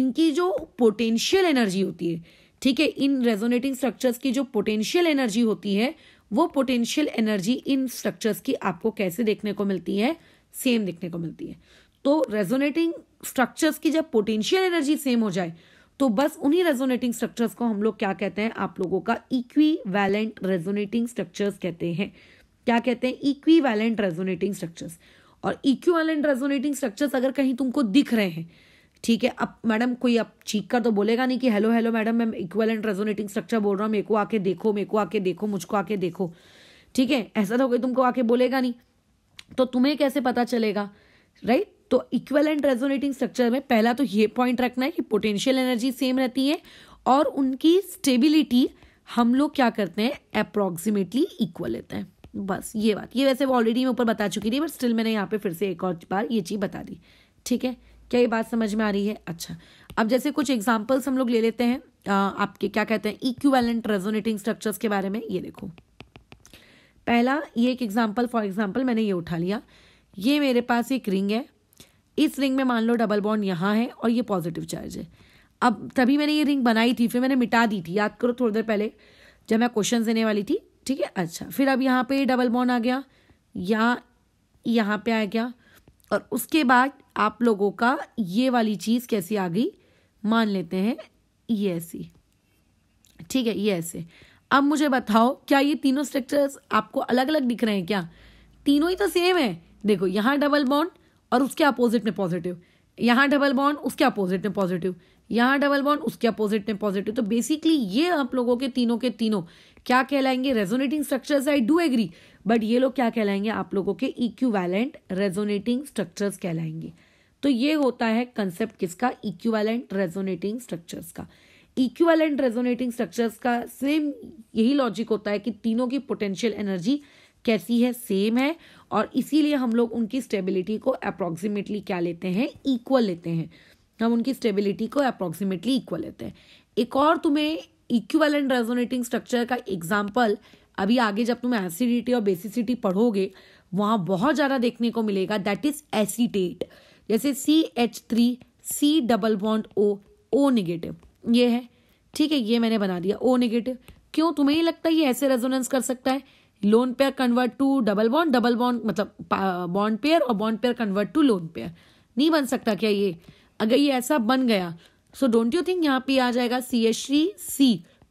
इनकी जो पोटेंशियल एनर्जी होती है ठीक है इन रेजोनेटिंग स्ट्रक्चर्स की जो पोटेंशियल एनर्जी होती है वो पोटेंशियल एनर्जी इन स्ट्रक्चर्स की आपको कैसे देखने को मिलती है सेम देखने को मिलती है तो रेजोनेटिंग स्ट्रक्चर्स की जब पोटेंशियल एनर्जी सेम हो जाए तो बस उन्हीं रेजोनेटिंग स्ट्रक्चर्स को हम लोग क्या कहते हैं आप लोगों का इक्वी वैलेंट रेजोनेटिंग स्ट्रक्चर्स कहते हैं क्या कहते हैं इक्वी वैलेंट रेजोनेटिंग स्ट्रक्चर्स और इक्विवेलेंट रेजोनेटिंग स्ट्रक्चर्स अगर कहीं तुमको दिख रहे हैं ठीक है अब मैडम कोई अब चीख कर तो बोलेगा नहीं कि हेलो हेलो मैडम मैं इक्वेलेंट रेजोनेटिंग स्ट्रक्चर बोल रहा हूँ मेरे को आके देखो मेरे को आके देखो मुझको आके देखो ठीक है ऐसा तो कोई तुमको आके बोलेगा नहीं तो तुम्हें कैसे पता चलेगा राइट तो इक्वल एंड रेजोनेटिंग स्ट्रक्चर में पहला तो ये पॉइंट रखना है कि पोटेंशियल एनर्जी सेम रहती है और उनकी स्टेबिलिटी हम लोग क्या करते हैं अप्रॉक्सीमेटली इक्वल लेते हैं बस ये बात ये वैसे ऑलरेडी मैं ऊपर बता चुकी थी बट स्टिल मैंने यहाँ पे फिर से एक और बार ये चीज़ बता दी ठीक है क्या ये बात समझ में आ रही है अच्छा अब जैसे कुछ एग्जाम्पल्स हम लोग ले लेते हैं आपके क्या कहते हैं इक्वेलेंट रेजोनेटिंग स्ट्रक्चर्स के बारे में ये देखो पहला ये एक एग्जाम्पल फॉर एग्जाम्पल मैंने ये उठा लिया ये मेरे पास एक रिंग है इस रिंग में मान लो डबल बॉन्ड यहाँ है और ये पॉजिटिव चार्ज है अब तभी मैंने ये रिंग बनाई थी फिर मैंने मिटा दी थी याद करो थोड़ी देर पहले जब मैं क्वेश्चन देने वाली थी ठीक है अच्छा फिर अब यहाँ पे डबल बॉन्ड आ गया या यहाँ पे आ गया और उसके बाद आप लोगों का ये वाली चीज़ कैसी आ गई मान लेते हैं ये e ऐसी e। ठीक है ये e ऐसे अब मुझे बताओ क्या ये तीनों स्ट्रक्चर्स आपको अलग अलग दिख रहे हैं क्या तीनों ही तो सेम है देखो यहाँ डबल बॉन्ड और उसके अपोजिट में पॉजिटिव यहाँ डबल बॉन्ड उसके अपोजिट में पॉजिटिव यहाँ डबल बॉन्ड उसके अपोजिट में पॉजिटिव तो बेसिकली ये आप लोगों के तीनों के तीनों क्या कहलाएंगे resonating structures I do agree but ये लोग क्या कहलाएंगे आप लोगों के इक्यूवैलेंट रेजोनेटिंग स्ट्रक्चर्स कहलाएंगे तो ये होता है कंसेप्ट किसका इक्यूवैलेंट रेजोनेटिंग स्ट्रक्चर्स का इक्यूवैलेंट रेजोनेटिंग स्ट्रक्चर्स का सेम यही लॉजिक होता है कि तीनों की पोटेंशियल एनर्जी कैसी है सेम है और इसीलिए हम लोग उनकी स्टेबिलिटी को अप्रॉक्सीमेटली क्या लेते हैं इक्वल लेते हैं हम उनकी स्टेबिलिटी को अप्रॉक्सीमेटली इक्वल लेते हैं एक और तुम्हें इक्वल एंड रेजोनेटिंग स्ट्रक्चर का एग्जाम्पल अभी आगे जब तुम एसिडिटी और बेसिसिटी पढ़ोगे वहाँ बहुत ज़्यादा देखने को मिलेगा दैट इज एसीटेट जैसे C H three C double bond O O negative ये है ठीक है ये मैंने बना दिया ओ निगेटिव क्यों तुम्हें ये लगता है ये ऐसे रेजोनेंस कर सकता है lone pair convert to double bond double bond मतलब बॉन्ड पेयर और bond pair convert to lone pair नहीं बन सकता क्या ये अगर ये ऐसा बन गया सो डोंट यू थिंक यहाँ पे आ जाएगा सी एच थ्री सी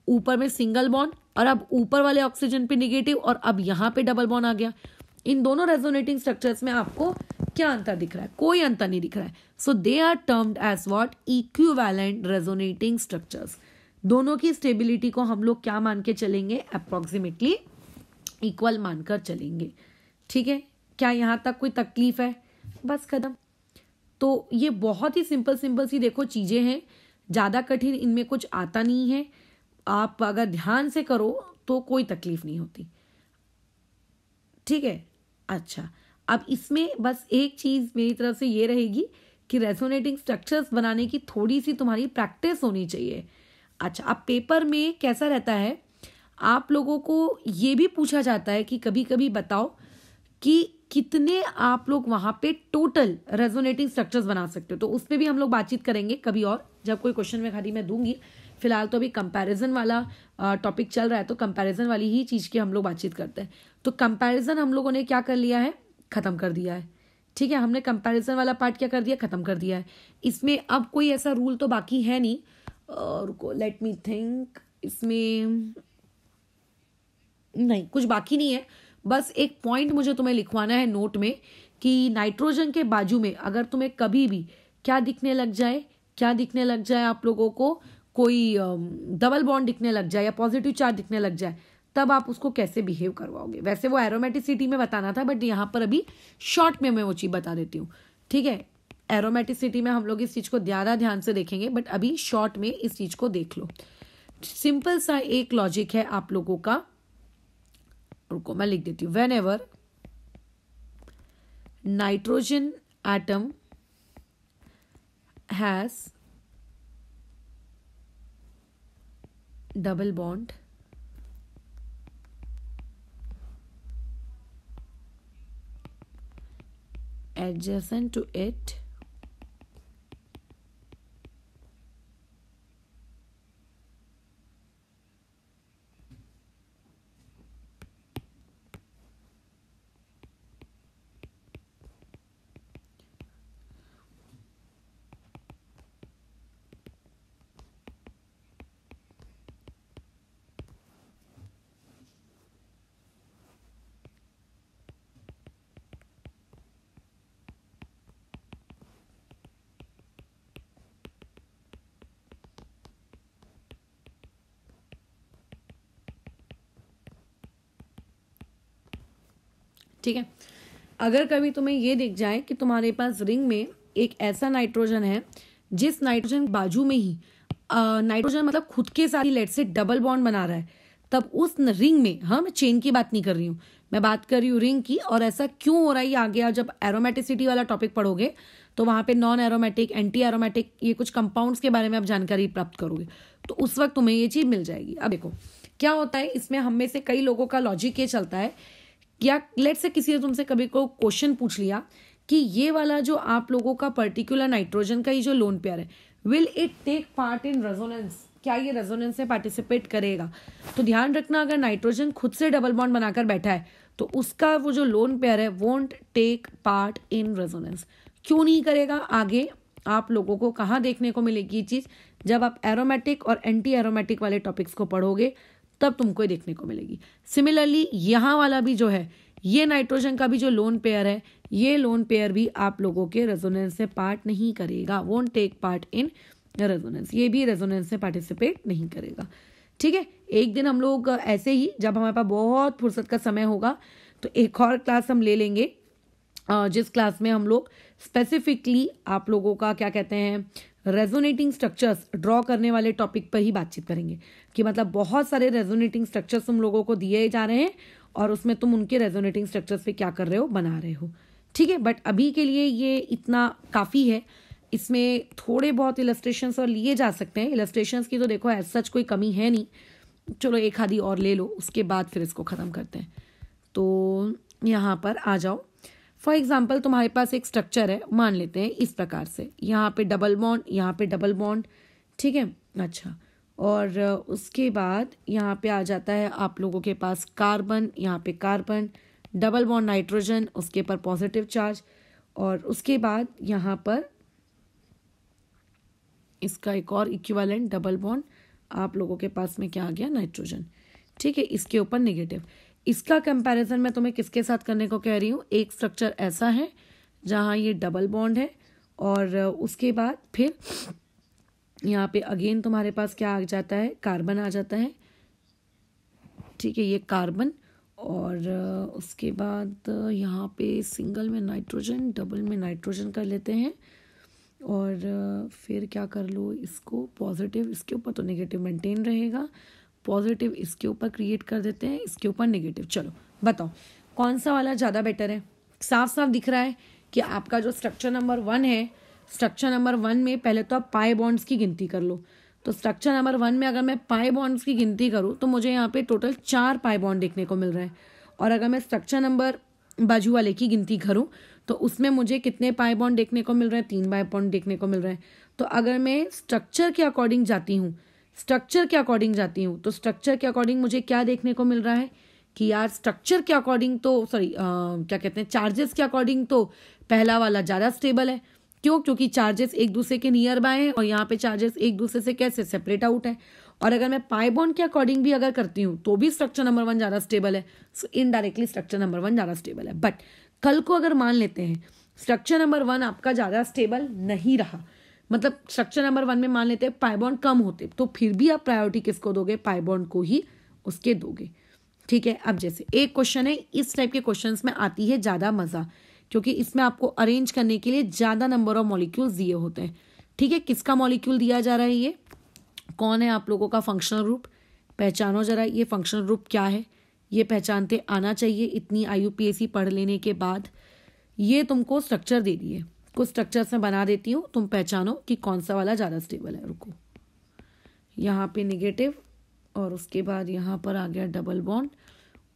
ऊपर में सिंगल बॉन्ड और अब ऊपर वाले ऑक्सीजन पे निगेटिव और अब यहाँ पे डबल बॉन्ड आ गया इन दोनों रेजोनेटिंग स्ट्रक्चर्स में आपको क्या अंतर दिख रहा है कोई अंतर नहीं दिख रहा है so they are termed as what equivalent resonating structures दोनों की स्टेबिलिटी को हम लोग क्या मान के चलेंगे अप्रोक्सीमेटली इक्वल मानकर चलेंगे ठीक है क्या यहाँ तक कोई तकलीफ है बस कदम तो ये बहुत ही सिंपल सिंपल सी देखो चीज़ें हैं ज़्यादा कठिन इनमें कुछ आता नहीं है आप अगर ध्यान से करो तो कोई तकलीफ नहीं होती ठीक है अच्छा अब इसमें बस एक चीज़ मेरी तरफ से ये रहेगी कि रेजोनेटिंग स्ट्रक्चर्स बनाने की थोड़ी सी तुम्हारी प्रैक्टिस होनी चाहिए अच्छा अब पेपर में कैसा रहता है आप लोगों को ये भी पूछा जाता है कि कभी कभी बताओ कि कितने आप लोग वहाँ पे टोटल रेजोनेटिंग स्ट्रक्चर्स बना सकते हो तो उस पर भी हम लोग बातचीत करेंगे कभी और जब कोई क्वेश्चन में खाली मैं दूंगी फिलहाल तो अभी कंपैरिजन वाला टॉपिक चल रहा है तो कंपैरिजन वाली ही चीज़ की हम लोग बातचीत करते हैं तो कंपैरिजन हम लोगों ने क्या कर लिया है ख़त्म कर दिया है ठीक है हमने कंपैरिजन वाला पार्ट क्या कर दिया ख़त्म कर दिया है इसमें अब कोई ऐसा रूल तो बाकी है नहीं और लेट मी थिंक इसमें नहीं कुछ बाकी नहीं है बस एक पॉइंट मुझे तुम्हें लिखवाना है नोट में कि नाइट्रोजन के बाजू में अगर तुम्हें कभी भी क्या दिखने लग जाए क्या दिखने लग जाए आप लोगों को कोई डबल बॉन्ड दिखने लग जाए या पॉजिटिव चार्ज दिखने लग जाए तब आप उसको कैसे बिहेव करवाओगे वैसे वो एरोमेटिसिटी में बताना था बट यहाँ पर अभी शॉर्ट में मैं वो चीज़ बता देती हूँ ठीक है एरोमेटिसिटी में हम लोग इस चीज़ को ज़्यादा ध्यान से देखेंगे बट अभी शॉर्ट में इस चीज़ को देख लो सिंपल सा एक लॉजिक है आप लोगों का रुको मैं लिख देती हूँ whenever nitrogen atom has double bond adjacent to it ठीक है अगर कभी तुम्हें ये दिख जाए कि तुम्हारे पास रिंग में एक ऐसा नाइट्रोजन है जिस नाइट्रोजन बाजू में ही नाइट्रोजन मतलब खुद के साथ ही लेट से डबल बॉन्ड बना रहा है तब उस रिंग में हाँ मैं चेन की बात नहीं कर रही हूँ मैं बात कर रही हूँ रिंग की और ऐसा क्यों हो रहा है आगे जब एरोमेटिसिटी वाला टॉपिक पढ़ोगे तो वहाँ पे नॉन एरोमेटिक एंटी एरोमेटिक ये कुछ कंपाउंड्स के बारे में आप जानकारी प्राप्त करोगे तो उस वक्त तुम्हें ये चीज़ मिल जाएगी अब देखो क्या होता है इसमें हम में से कई लोगों का लॉजिक ये चलता है या लेट से किसी ने तुमसे कभी को क्वेश्चन पूछ लिया कि ये वाला जो आप लोगों का पर्टिकुलर नाइट्रोजन का ही जो लोन पेयर है will it take part in resonance क्या ये रेजोनेंस से पार्टिसिपेट करेगा तो ध्यान रखना अगर नाइट्रोजन खुद से डबल बॉन्ड बनाकर बैठा है तो उसका वो जो लोन पेयर है won't take part in resonance क्यों नहीं करेगा आगे आप लोगों को कहाँ देखने को मिलेगी ये चीज़ जब आप एरोमेटिक और एंटी एरोमेटिक वाले टॉपिक्स को पढ़ोगे तब तुमको देखने को मिलेगी सिमिलरली यहाँ वाला भी जो है ये नाइट्रोजन का भी जो लोन पेयर है ये लोन पेयर भी आप लोगों के रेजोनेंस से पार्ट नहीं करेगा won't take part in resonance ये भी रेजोनेंस से पार्टिसिपेट नहीं करेगा ठीक है एक दिन हम लोग ऐसे ही जब हमारे पास बहुत फुर्सत का समय होगा तो एक और क्लास हम ले लेंगे जिस क्लास में हम लोग स्पेसिफिकली आप लोगों का क्या कहते हैं रेजोनेटिंग स्ट्रक्चर्स ड्रॉ करने वाले टॉपिक पर ही बातचीत करेंगे कि मतलब बहुत सारे रेजोनेटिंग स्ट्रक्चर्स तुम लोगों को दिए जा रहे हैं और उसमें तुम उनके रेजोनेटिंग स्ट्रक्चर्स पे क्या कर रहे हो बना रहे हो ठीक है बट अभी के लिए ये इतना काफ़ी है इसमें थोड़े बहुत इलस्ट्रेशंस और लिए जा सकते हैं इलस्ट्रेशंस की तो देखो एज सच कोई कमी है नहीं चलो एक आधी और ले लो उसके बाद फिर इसको ख़त्म करते हैं तो यहाँ पर आ जाओ फॉर एग्जाम्पल तुम्हारे पास एक स्ट्रक्चर है मान लेते हैं इस प्रकार से यहाँ पे डबल बॉन्ड यहाँ पे डबल बॉन्ड ठीक है अच्छा और उसके बाद यहाँ पे आ जाता है आप लोगों के पास कार्बन यहाँ पे कार्बन डबल बॉन्ड नाइट्रोजन उसके पर पॉजिटिव चार्ज और उसके बाद यहाँ पर इसका एक और इक्विवेलेंट डबल बॉन्ड आप लोगों के पास में क्या आ गया नाइट्रोजन ठीक है इसके ऊपर निगेटिव इसका कंपैरिजन मैं तुम्हें किसके साथ करने को कह रही हूँ एक स्ट्रक्चर ऐसा है जहाँ ये डबल बॉन्ड है और उसके बाद फिर यहाँ पे अगेन तुम्हारे पास क्या आ जाता है कार्बन आ जाता है ठीक है ये कार्बन और उसके बाद यहाँ पे सिंगल में नाइट्रोजन डबल में नाइट्रोजन कर लेते हैं और फिर क्या कर लो इसको पॉजिटिव इसके ऊपर तो नेगेटिव मेंटेन रहेगा पॉजिटिव इसके ऊपर क्रिएट कर देते हैं इसके ऊपर नेगेटिव चलो बताओ कौन सा वाला ज़्यादा बेटर है साफ साफ दिख रहा है कि आपका जो स्ट्रक्चर नंबर वन है स्ट्रक्चर नंबर वन में पहले तो आप पाए बॉन्ड्स की गिनती कर लो तो स्ट्रक्चर नंबर वन में अगर मैं पाए बॉन्ड्स की गिनती करूँ तो मुझे यहाँ पे टोटल चार पाए बॉन्ड देखने को मिल रहा है और अगर मैं स्ट्रक्चर नंबर बाजू वाले की गिनती करूँ तो उसमें मुझे कितने पाए बॉन्ड देखने को मिल रहा है तीन पाए बॉन्ड देखने को मिल रहा है तो अगर मैं स्ट्रक्चर के अकॉर्डिंग जाती हूँ स्ट्रक्चर के अकॉर्डिंग जाती हूँ तो स्ट्रक्चर के अकॉर्डिंग मुझे क्या देखने को मिल रहा है कि यार स्ट्रक्चर के अकॉर्डिंग तो सॉरी क्या कहते हैं चार्जेस के अकॉर्डिंग तो पहला वाला ज़्यादा स्टेबल है क्यों क्योंकि चार्जेस एक दूसरे के नियर बाय हैं और यहाँ पे चार्जेस एक दूसरे से कैसे सेपरेट आउट है और अगर मैं बॉन्ड के अकॉर्डिंग भी अगर करती हूँ तो भी स्ट्रक्चर नंबर वन ज़्यादा स्टेबल है so indirectly structure number one ज़्यादा स्टेबल है बट कल को अगर मान लेते हैं स्ट्रक्चर नंबर वन आपका ज़्यादा स्टेबल नहीं रहा मतलब स्ट्रक्चर नंबर वन में मान लेते हैं पाइबॉन्ड कम होते तो फिर भी आप प्रायोरिटी किसको दोगे पाइबॉन्ड को ही उसके दोगे ठीक है अब जैसे एक क्वेश्चन है इस टाइप के क्वेश्चंस में आती है ज़्यादा मज़ा क्योंकि इसमें आपको अरेंज करने के लिए ज़्यादा नंबर ऑफ मॉलिक्यूल दिए होते हैं ठीक है किसका मॉलिक्यूल दिया जा रहा है ये कौन है आप लोगों का फंक्शनल ग्रुप पहचानो जरा ये फंक्शनल ग्रुप क्या है ये पहचानते आना चाहिए इतनी आई पढ़ लेने के बाद ये तुमको स्ट्रक्चर दे दिए कुछ स्ट्रक्चर्स मैं बना देती हूँ तुम पहचानो कि कौन सा वाला ज़्यादा स्टेबल है रुको यहाँ पे निगेटिव और उसके बाद यहाँ पर आ गया डबल बॉन्ड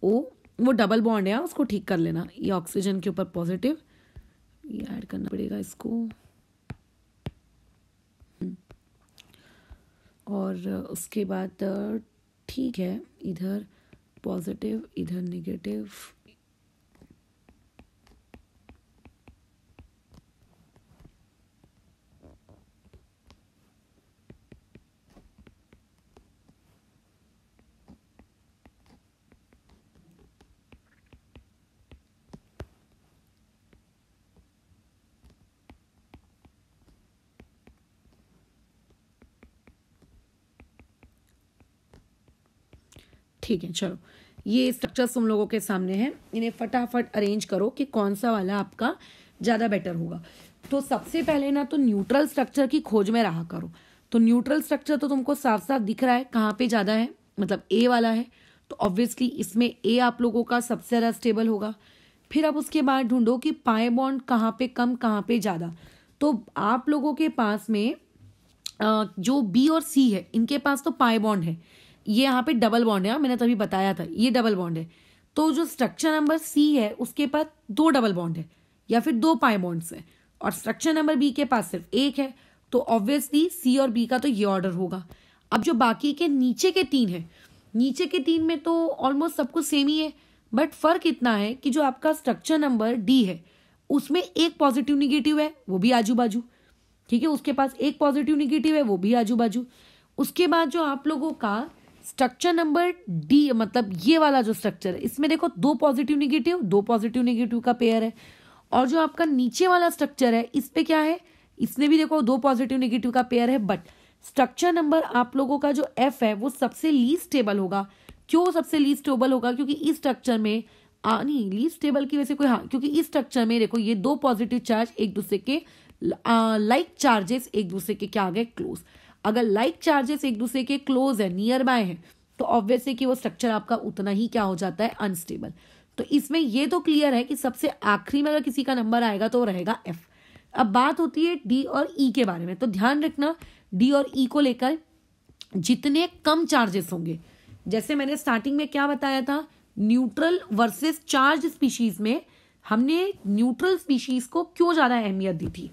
ओ वो डबल बॉन्ड है उसको ठीक कर लेना ये ऑक्सीजन के ऊपर पॉजिटिव ये ऐड करना पड़ेगा इसको और उसके बाद ठीक है इधर पॉजिटिव इधर नेगेटिव ठीक है चलो ये स्ट्रक्चर्स तुम लोगों के सामने हैं इन्हें फटाफट अरेंज करो कि कौन सा वाला आपका ज़्यादा बेटर होगा तो सबसे पहले ना तो न्यूट्रल स्ट्रक्चर की खोज में रहा करो तो न्यूट्रल स्ट्रक्चर तो तुमको साफ साफ दिख रहा है कहाँ पे ज़्यादा है मतलब ए वाला है तो ऑब्वियसली इसमें ए आप लोगों का सबसे ज़्यादा स्टेबल होगा फिर आप उसके बाद ढूंढो कि पाए बॉन्ड कहाँ पे कम कहाँ पे ज़्यादा तो आप लोगों के पास में जो बी और सी है इनके पास तो पाए बॉन्ड है ये यहाँ पे डबल बॉन्ड है मैंने तभी बताया था ये डबल बॉन्ड है तो जो स्ट्रक्चर नंबर सी है उसके पास दो डबल बॉन्ड है या फिर दो पाए बॉन्ड्स हैं और स्ट्रक्चर नंबर बी के पास सिर्फ एक है तो ऑब्वियसली सी और बी का तो ये ऑर्डर होगा अब जो बाकी के नीचे के तीन है नीचे के तीन में तो ऑलमोस्ट सब कुछ सेम ही है बट फर्क इतना है कि जो आपका स्ट्रक्चर नंबर डी है उसमें एक पॉजिटिव निगेटिव है वो भी आजू बाजू ठीक है उसके पास एक पॉजिटिव निगेटिव है वो भी आजू बाजू उसके बाद जो आप लोगों का स्ट्रक्चर नंबर डी मतलब ये वाला जो स्ट्रक्चर है इसमें देखो दो पॉजिटिव निगेटिव दो पॉजिटिव निगेटिव का पेयर है और जो आपका नीचे वाला स्ट्रक्चर है इस पे क्या है इसमें भी देखो दो पॉजिटिव निगेटिव का पेयर है बट स्ट्रक्चर नंबर आप लोगों का जो एफ है वो सबसे लीस्ट स्टेबल होगा क्यों सबसे लीस्ट स्टेबल होगा क्योंकि इस स्ट्रक्चर में आ, नहीं लीस्ट स्टेबल की वजह से कोई हाँ क्योंकि इस स्ट्रक्चर में देखो ये दो पॉजिटिव चार्ज एक दूसरे के लाइक चार्जेस एक दूसरे के क्या आ गए क्लोज अगर लाइक चार्जेस एक दूसरे के क्लोज है नियर बाय है तो ऑब्वियसली कि वो स्ट्रक्चर आपका उतना ही क्या हो जाता है अनस्टेबल तो इसमें ये तो क्लियर है कि सबसे आखिरी में अगर किसी का नंबर आएगा तो रहेगा एफ अब बात होती है डी और ई e के बारे में तो ध्यान रखना डी और ई e को लेकर जितने कम चार्जेस होंगे जैसे मैंने स्टार्टिंग में क्या बताया था न्यूट्रल वर्सेस चार्ज स्पीशीज में हमने न्यूट्रल स्पीशीज को क्यों ज़्यादा अहमियत दी थी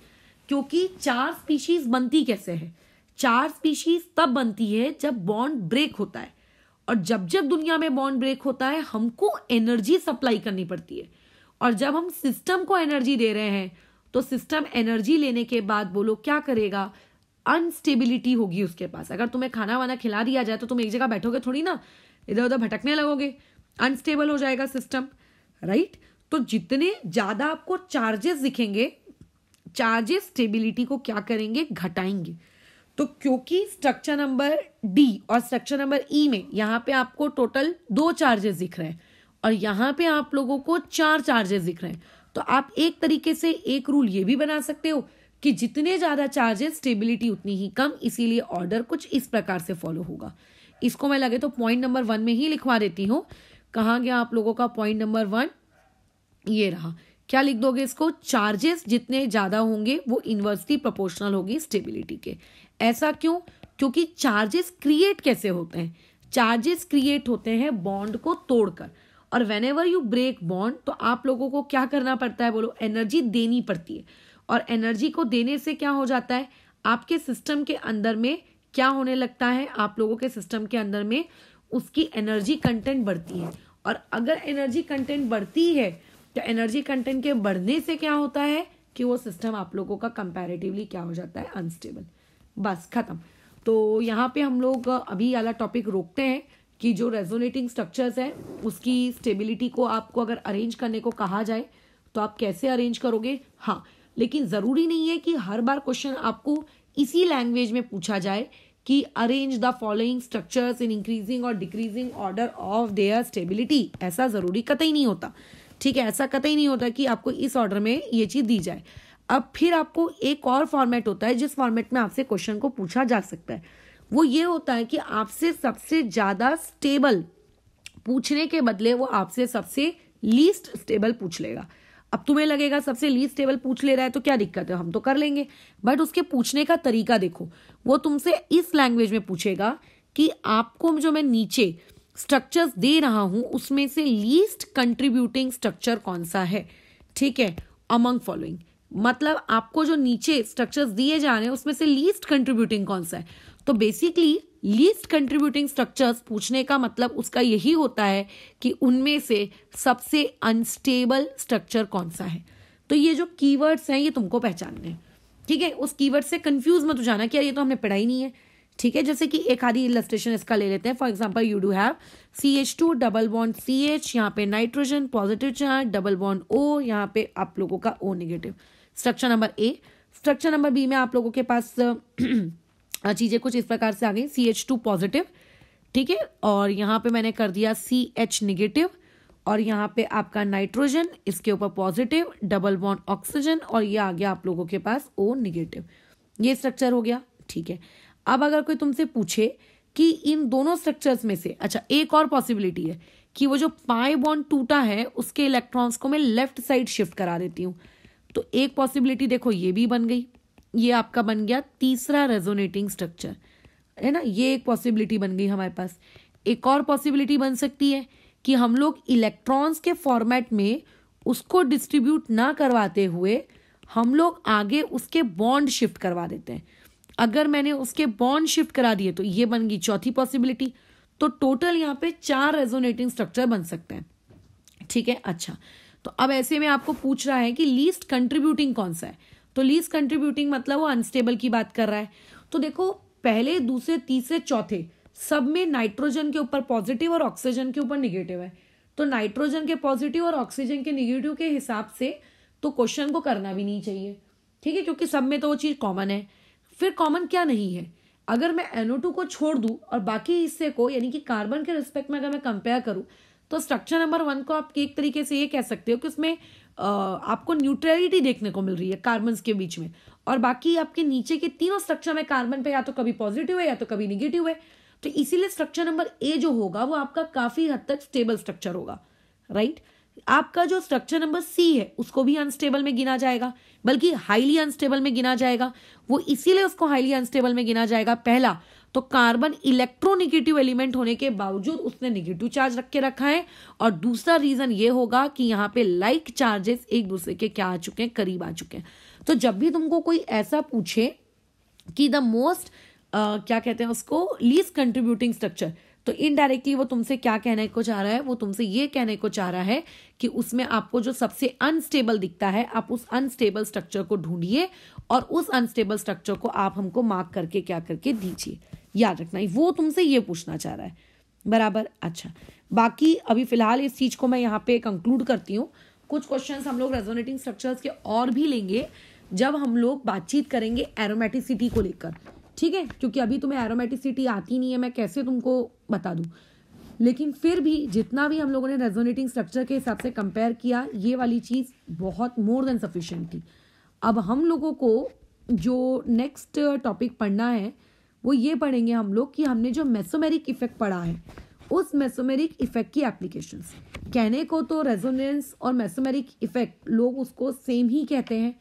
क्योंकि चार स्पीशीज बनती कैसे है चार स्पीशीज तब बनती है जब बॉन्ड ब्रेक होता है और जब जब दुनिया में बॉन्ड ब्रेक होता है हमको एनर्जी सप्लाई करनी पड़ती है और जब हम सिस्टम को एनर्जी दे रहे हैं तो सिस्टम एनर्जी लेने के बाद बोलो क्या करेगा अनस्टेबिलिटी होगी उसके पास अगर तुम्हें खाना वाना खिला दिया जाए तो तुम एक जगह बैठोगे थोड़ी ना इधर उधर भटकने लगोगे अनस्टेबल हो जाएगा सिस्टम राइट तो जितने ज़्यादा आपको चार्जेस दिखेंगे चार्जेस स्टेबिलिटी को क्या करेंगे घटाएंगे तो क्योंकि स्ट्रक्चर नंबर डी और स्ट्रक्चर नंबर ई में यहाँ पे आपको टोटल दो चार्जेस दिख रहे हैं और यहाँ पे आप लोगों को चार चार्जेस दिख रहे हैं तो आप एक तरीके से एक रूल ये भी बना सकते हो कि जितने ज़्यादा चार्जेस स्टेबिलिटी उतनी ही कम इसीलिए ऑर्डर कुछ इस प्रकार से फॉलो होगा इसको मैं लगे तो पॉइंट नंबर वन में ही लिखवा देती हूँ कहाँ गया आप लोगों का पॉइंट नंबर वन ये रहा क्या लिख दोगे इसको चार्जेस जितने ज़्यादा होंगे वो इन्वर्सली प्रोपोर्शनल होगी स्टेबिलिटी के ऐसा क्यों क्योंकि चार्जेस क्रिएट कैसे होते हैं चार्जेस क्रिएट होते हैं बॉन्ड को तोड़कर और whenever you break bond तो आप लोगों को क्या करना पड़ता है बोलो एनर्जी देनी पड़ती है और एनर्जी को देने से क्या हो जाता है आपके सिस्टम के अंदर में क्या होने लगता है आप लोगों के सिस्टम के अंदर में उसकी एनर्जी कंटेंट बढ़ती है और अगर एनर्जी कंटेंट बढ़ती है तो एनर्जी कंटेंट के बढ़ने से क्या होता है कि वो सिस्टम आप लोगों का कंपैरेटिवली क्या हो जाता है अनस्टेबल बस खत्म तो यहाँ पे हम लोग अभी वाला टॉपिक रोकते हैं कि जो रेजोनेटिंग स्ट्रक्चर्स है उसकी स्टेबिलिटी को आपको अगर अरेंज करने को कहा जाए तो आप कैसे अरेंज करोगे हाँ लेकिन ज़रूरी नहीं है कि हर बार क्वेश्चन आपको इसी लैंग्वेज में पूछा जाए कि arrange the following structures in increasing और decreasing order of their stability ऐसा ज़रूरी कतई नहीं होता ठीक है ऐसा कतई नहीं होता कि आपको इस ऑर्डर में ये चीज़ दी जाए अब फिर आपको एक और फॉर्मेट होता है जिस फॉर्मेट में आपसे क्वेश्चन को पूछा जा सकता है वो ये होता है कि आपसे सबसे ज़्यादा स्टेबल पूछने के बदले वो आपसे सबसे लीस्ट स्टेबल पूछ लेगा अब तुम्हें लगेगा सबसे लीस्ट स्टेबल पूछ ले रहा है तो क्या दिक्कत है हम तो कर लेंगे बट उसके पूछने का तरीका देखो वो तुमसे इस लैंग्वेज में पूछेगा कि आपको जो मैं नीचे स्ट्रक्चर्स दे रहा हूं उसमें से लीस्ट कंट्रीब्यूटिंग स्ट्रक्चर कौन सा है ठीक है अमंग फॉलोइंग मतलब आपको जो नीचे स्ट्रक्चर्स दिए जा रहे हैं उसमें से लीस्ट कंट्रीब्यूटिंग कौन सा है तो बेसिकली लीस्ट कंट्रीब्यूटिंग स्ट्रक्चर्स पूछने का मतलब उसका यही होता है कि उनमें से सबसे अनस्टेबल स्ट्रक्चर कौन सा है तो ये जो कीवर्ड्स हैं ये तुमको पहचानने ठीक है उस कीवर्ड से कंफ्यूज मत हो जाना कि यार ये तो हमने पढ़ाई नहीं है ठीक है जैसे कि एक आधी इलस्ट्रेशन इसका ले लेते हैं for example you do have C H two double bond C H यहाँ पे nitrogen positive charge double bond O यहाँ पे आप लोगों का O negative structure number A structure number B में आप लोगों के पास चीज़ें कुछ इस प्रकार से आ गई सी एच टू पॉजिटिव ठीक है और यहाँ पे मैंने कर दिया सी एच निगेटिव और यहाँ पे आपका नाइट्रोजन इसके ऊपर पॉजिटिव डबल बॉन्ड ऑक्सीजन और ये आ गया आप लोगों के पास ओ निगेटिव ये स्ट्रक्चर हो गया ठीक है अब अगर कोई तुमसे पूछे कि इन दोनों स्ट्रक्चर्स में से अच्छा एक और पॉसिबिलिटी है कि वो जो पाए बॉन्ड टूटा है उसके इलेक्ट्रॉन्स को मैं लेफ्ट साइड शिफ्ट करा देती हूँ तो एक पॉसिबिलिटी देखो ये भी बन गई ये आपका बन गया तीसरा रेजोनेटिंग स्ट्रक्चर है ना ये एक पॉसिबिलिटी बन गई हमारे पास एक और पॉसिबिलिटी बन सकती है कि हम लोग इलेक्ट्रॉन्स के फॉर्मेट में उसको डिस्ट्रीब्यूट ना करवाते हुए हम लोग आगे उसके बॉन्ड शिफ्ट करवा देते हैं अगर मैंने उसके बॉन्ड शिफ्ट करा दिए तो ये बन गई चौथी पॉसिबिलिटी तो टोटल यहाँ पे चार रेजोनेटिंग स्ट्रक्चर बन सकते हैं ठीक है अच्छा तो अब ऐसे में आपको पूछ रहा है कि लीस्ट कंट्रीब्यूटिंग कौन सा है तो लीस्ट कंट्रीब्यूटिंग मतलब वो अनस्टेबल की बात कर रहा है तो देखो पहले दूसरे तीसरे चौथे सब में नाइट्रोजन के ऊपर पॉजिटिव और ऑक्सीजन के ऊपर निगेटिव है तो नाइट्रोजन के पॉजिटिव और ऑक्सीजन के निगेटिव के हिसाब से तो क्वेश्चन को करना भी नहीं चाहिए ठीक है क्योंकि सब में तो वो चीज़ कॉमन है फिर कॉमन क्या नहीं है अगर मैं एनओ को छोड़ दूँ और बाकी हिस्से को यानी कि कार्बन के रिस्पेक्ट में अगर मैं कंपेयर करूँ तो स्ट्रक्चर नंबर वन को आप एक तरीके से ये कह सकते हो कि उसमें आपको न्यूट्रलिटी देखने को मिल रही है कार्बन के बीच में और बाकी आपके नीचे के तीनों स्ट्रक्चर में कार्बन पे या तो कभी पॉजिटिव है या तो कभी निगेटिव है तो इसीलिए स्ट्रक्चर नंबर ए जो होगा वो आपका काफी हद तक स्टेबल स्ट्रक्चर होगा राइट आपका जो स्ट्रक्चर नंबर सी है उसको भी अनस्टेबल में गिना जाएगा बल्कि हाईली अनस्टेबल में गिना जाएगा वो इसीलिए उसको हाईली अनस्टेबल में गिना जाएगा पहला तो कार्बन इलेक्ट्रोनिगेटिव एलिमेंट होने के बावजूद उसने निगेटिव चार्ज रख के रखा है और दूसरा रीजन ये होगा कि यहाँ पे लाइक चार्जेस एक दूसरे के क्या आ चुके हैं करीब आ चुके हैं तो जब भी तुमको कोई ऐसा पूछे कि द मोस्ट क्या कहते हैं उसको लीस्ट कंट्रीब्यूटिंग स्ट्रक्चर तो इनडायरेक्टली वो तुमसे क्या कहने को चाह रहा है वो तुमसे ये कहने को चाह रहा है कि उसमें आपको जो सबसे अनस्टेबल दिखता है आप उस अनस्टेबल स्ट्रक्चर को ढूंढिए और उस अनस्टेबल स्ट्रक्चर को आप हमको मार्क करके क्या करके दीजिए याद रखना है वो तुमसे ये पूछना चाह रहा है बराबर अच्छा बाकी अभी फिलहाल इस चीज़ को मैं यहाँ पे कंक्लूड करती हूँ कुछ क्वेश्चन हम लोग रेजोनेटिंग स्ट्रक्चर्स के और भी लेंगे जब हम लोग बातचीत करेंगे एरोमेटिसिटी को लेकर ठीक है क्योंकि अभी तुम्हें एरोमेटिसिटी आती नहीं है मैं कैसे तुमको बता दूँ लेकिन फिर भी जितना भी हम लोगों ने रेजोनेटिंग स्ट्रक्चर के हिसाब से कंपेयर किया ये वाली चीज़ बहुत मोर देन सफिशेंट थी अब हम लोगों को जो नेक्स्ट टॉपिक पढ़ना है वो ये पढ़ेंगे हम लोग कि हमने जो मेसोमेरिक इफेक्ट पढ़ा है उस मेसोमेरिक इफेक्ट की एप्लीकेशन कहने को तो रेजोनेंस और मेसोमेरिक इफेक्ट लोग उसको सेम ही कहते हैं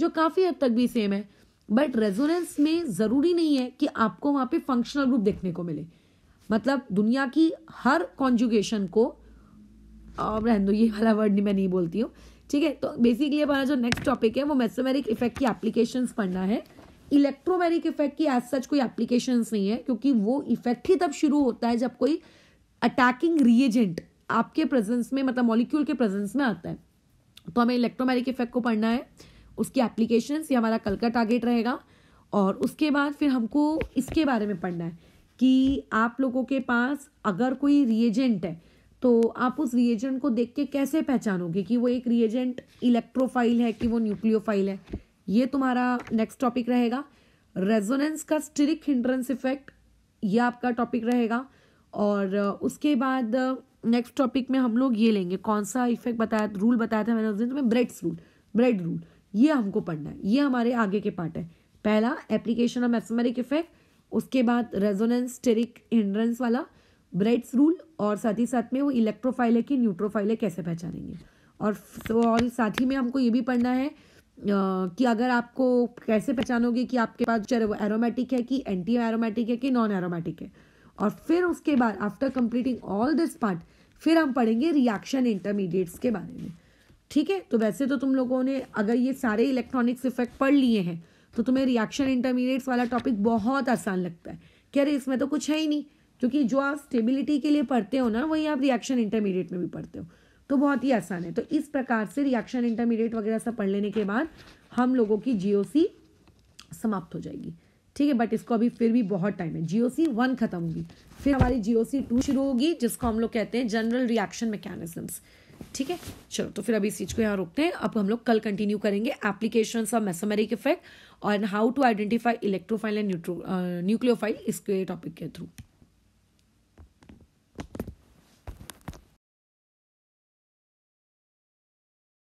जो काफ़ी हद तक भी सेम है बट रेजोनेंस में ज़रूरी नहीं है कि आपको वहाँ पे फंक्शनल ग्रुप देखने को मिले मतलब दुनिया की हर कॉन्जुगेशन को और रहने दो ये वाला वर्ड नहीं मैं नहीं बोलती हूँ ठीक है तो बेसिकली हमारा जो नेक्स्ट टॉपिक है वो मेसोमेरिक इफेक्ट की एप्लीकेशंस पढ़ना है इलेक्ट्रोमैरिक इफेक्ट की एज सच कोई एप्लीकेशन नहीं है क्योंकि वो इफेक्ट ही तब शुरू होता है जब कोई अटैकिंग रिएजेंट आपके प्रेजेंस में मतलब मॉलिक्यूल के प्रेजेंस में आता है तो हमें इलेक्ट्रोमैरिक इफेक्ट को पढ़ना है उसकी एप्लीकेशन ये हमारा कल का टारगेट रहेगा और उसके बाद फिर हमको इसके बारे में पढ़ना है कि आप लोगों के पास अगर कोई रिएजेंट है तो आप उस रिएजेंट को देख के कैसे पहचानोगे कि वो एक रिएजेंट इलेक्ट्रोफाइल है कि वो न्यूक्लियोफाइल है ये तुम्हारा नेक्स्ट टॉपिक रहेगा रेजोनेंस का स्टिरिक हिंड्रेंस इफेक्ट ये आपका टॉपिक रहेगा और उसके बाद नेक्स्ट टॉपिक में हम लोग ये लेंगे कौन सा इफेक्ट बताया रूल बताया था मैंने उस दिन तुम्हें ब्रेड्स रूल ब्रेड रूल ये हमको पढ़ना है ये हमारे आगे के पार्ट है पहला एप्लीकेशन ऑफ एफमेरिक इफेक्ट उसके बाद रेजोनेंस स्टेरिक हिंड्रेंस वाला ब्रेड्स रूल और साथ ही साथ में वो इलेक्ट्रोफाइले की न्यूट्रोफाइले कैसे पहचानेंगे और तो, और साथ ही में हमको ये भी पढ़ना है कि अगर आपको कैसे पहचानोगे कि आपके पास चाहे वो एरोमेटिक है कि एंटी एरोमेटिक है कि नॉन एरोमेटिक है और फिर उसके बाद after completing all this part फिर हम पढ़ेंगे रिएक्शन इंटरमीडिएट्स के बारे में ठीक है तो वैसे तो तुम लोगों ने अगर ये सारे इलेक्ट्रॉनिक्स इफेक्ट पढ़ लिए हैं तो तुम्हें रिएक्शन इंटरमीडिएट्स वाला टॉपिक बहुत आसान लगता है कह रहे इसमें तो कुछ है ही नहीं क्योंकि जो आप स्टेबिलिटी के लिए पढ़ते हो ना वही आप रिएक्शन इंटरमीडिएट में भी पढ़ते हो तो बहुत ही आसान है तो इस प्रकार से रिएक्शन इंटरमीडिएट वगैरह सब पढ़ लेने के बाद हम लोगों की जीओसी समाप्त हो जाएगी ठीक है बट इसको अभी फिर भी बहुत टाइम है जीओसी वन खत्म होगी फिर हमारी जीओसी टू शुरू होगी जिसको हम लोग कहते हैं जनरल रिएक्शन मैकेनिज्म्स ठीक है चलो तो फिर अभी इस चीज को यहाँ रोकते हैं अब हम लोग कल कंटिन्यू करेंगे एप्लीकेशन ऑफ मेसोमेरिक इफेक्ट और how to identify electrophile and न्यूट्रो न्यूक्लियोफाइल इसके टॉपिक के थ्रू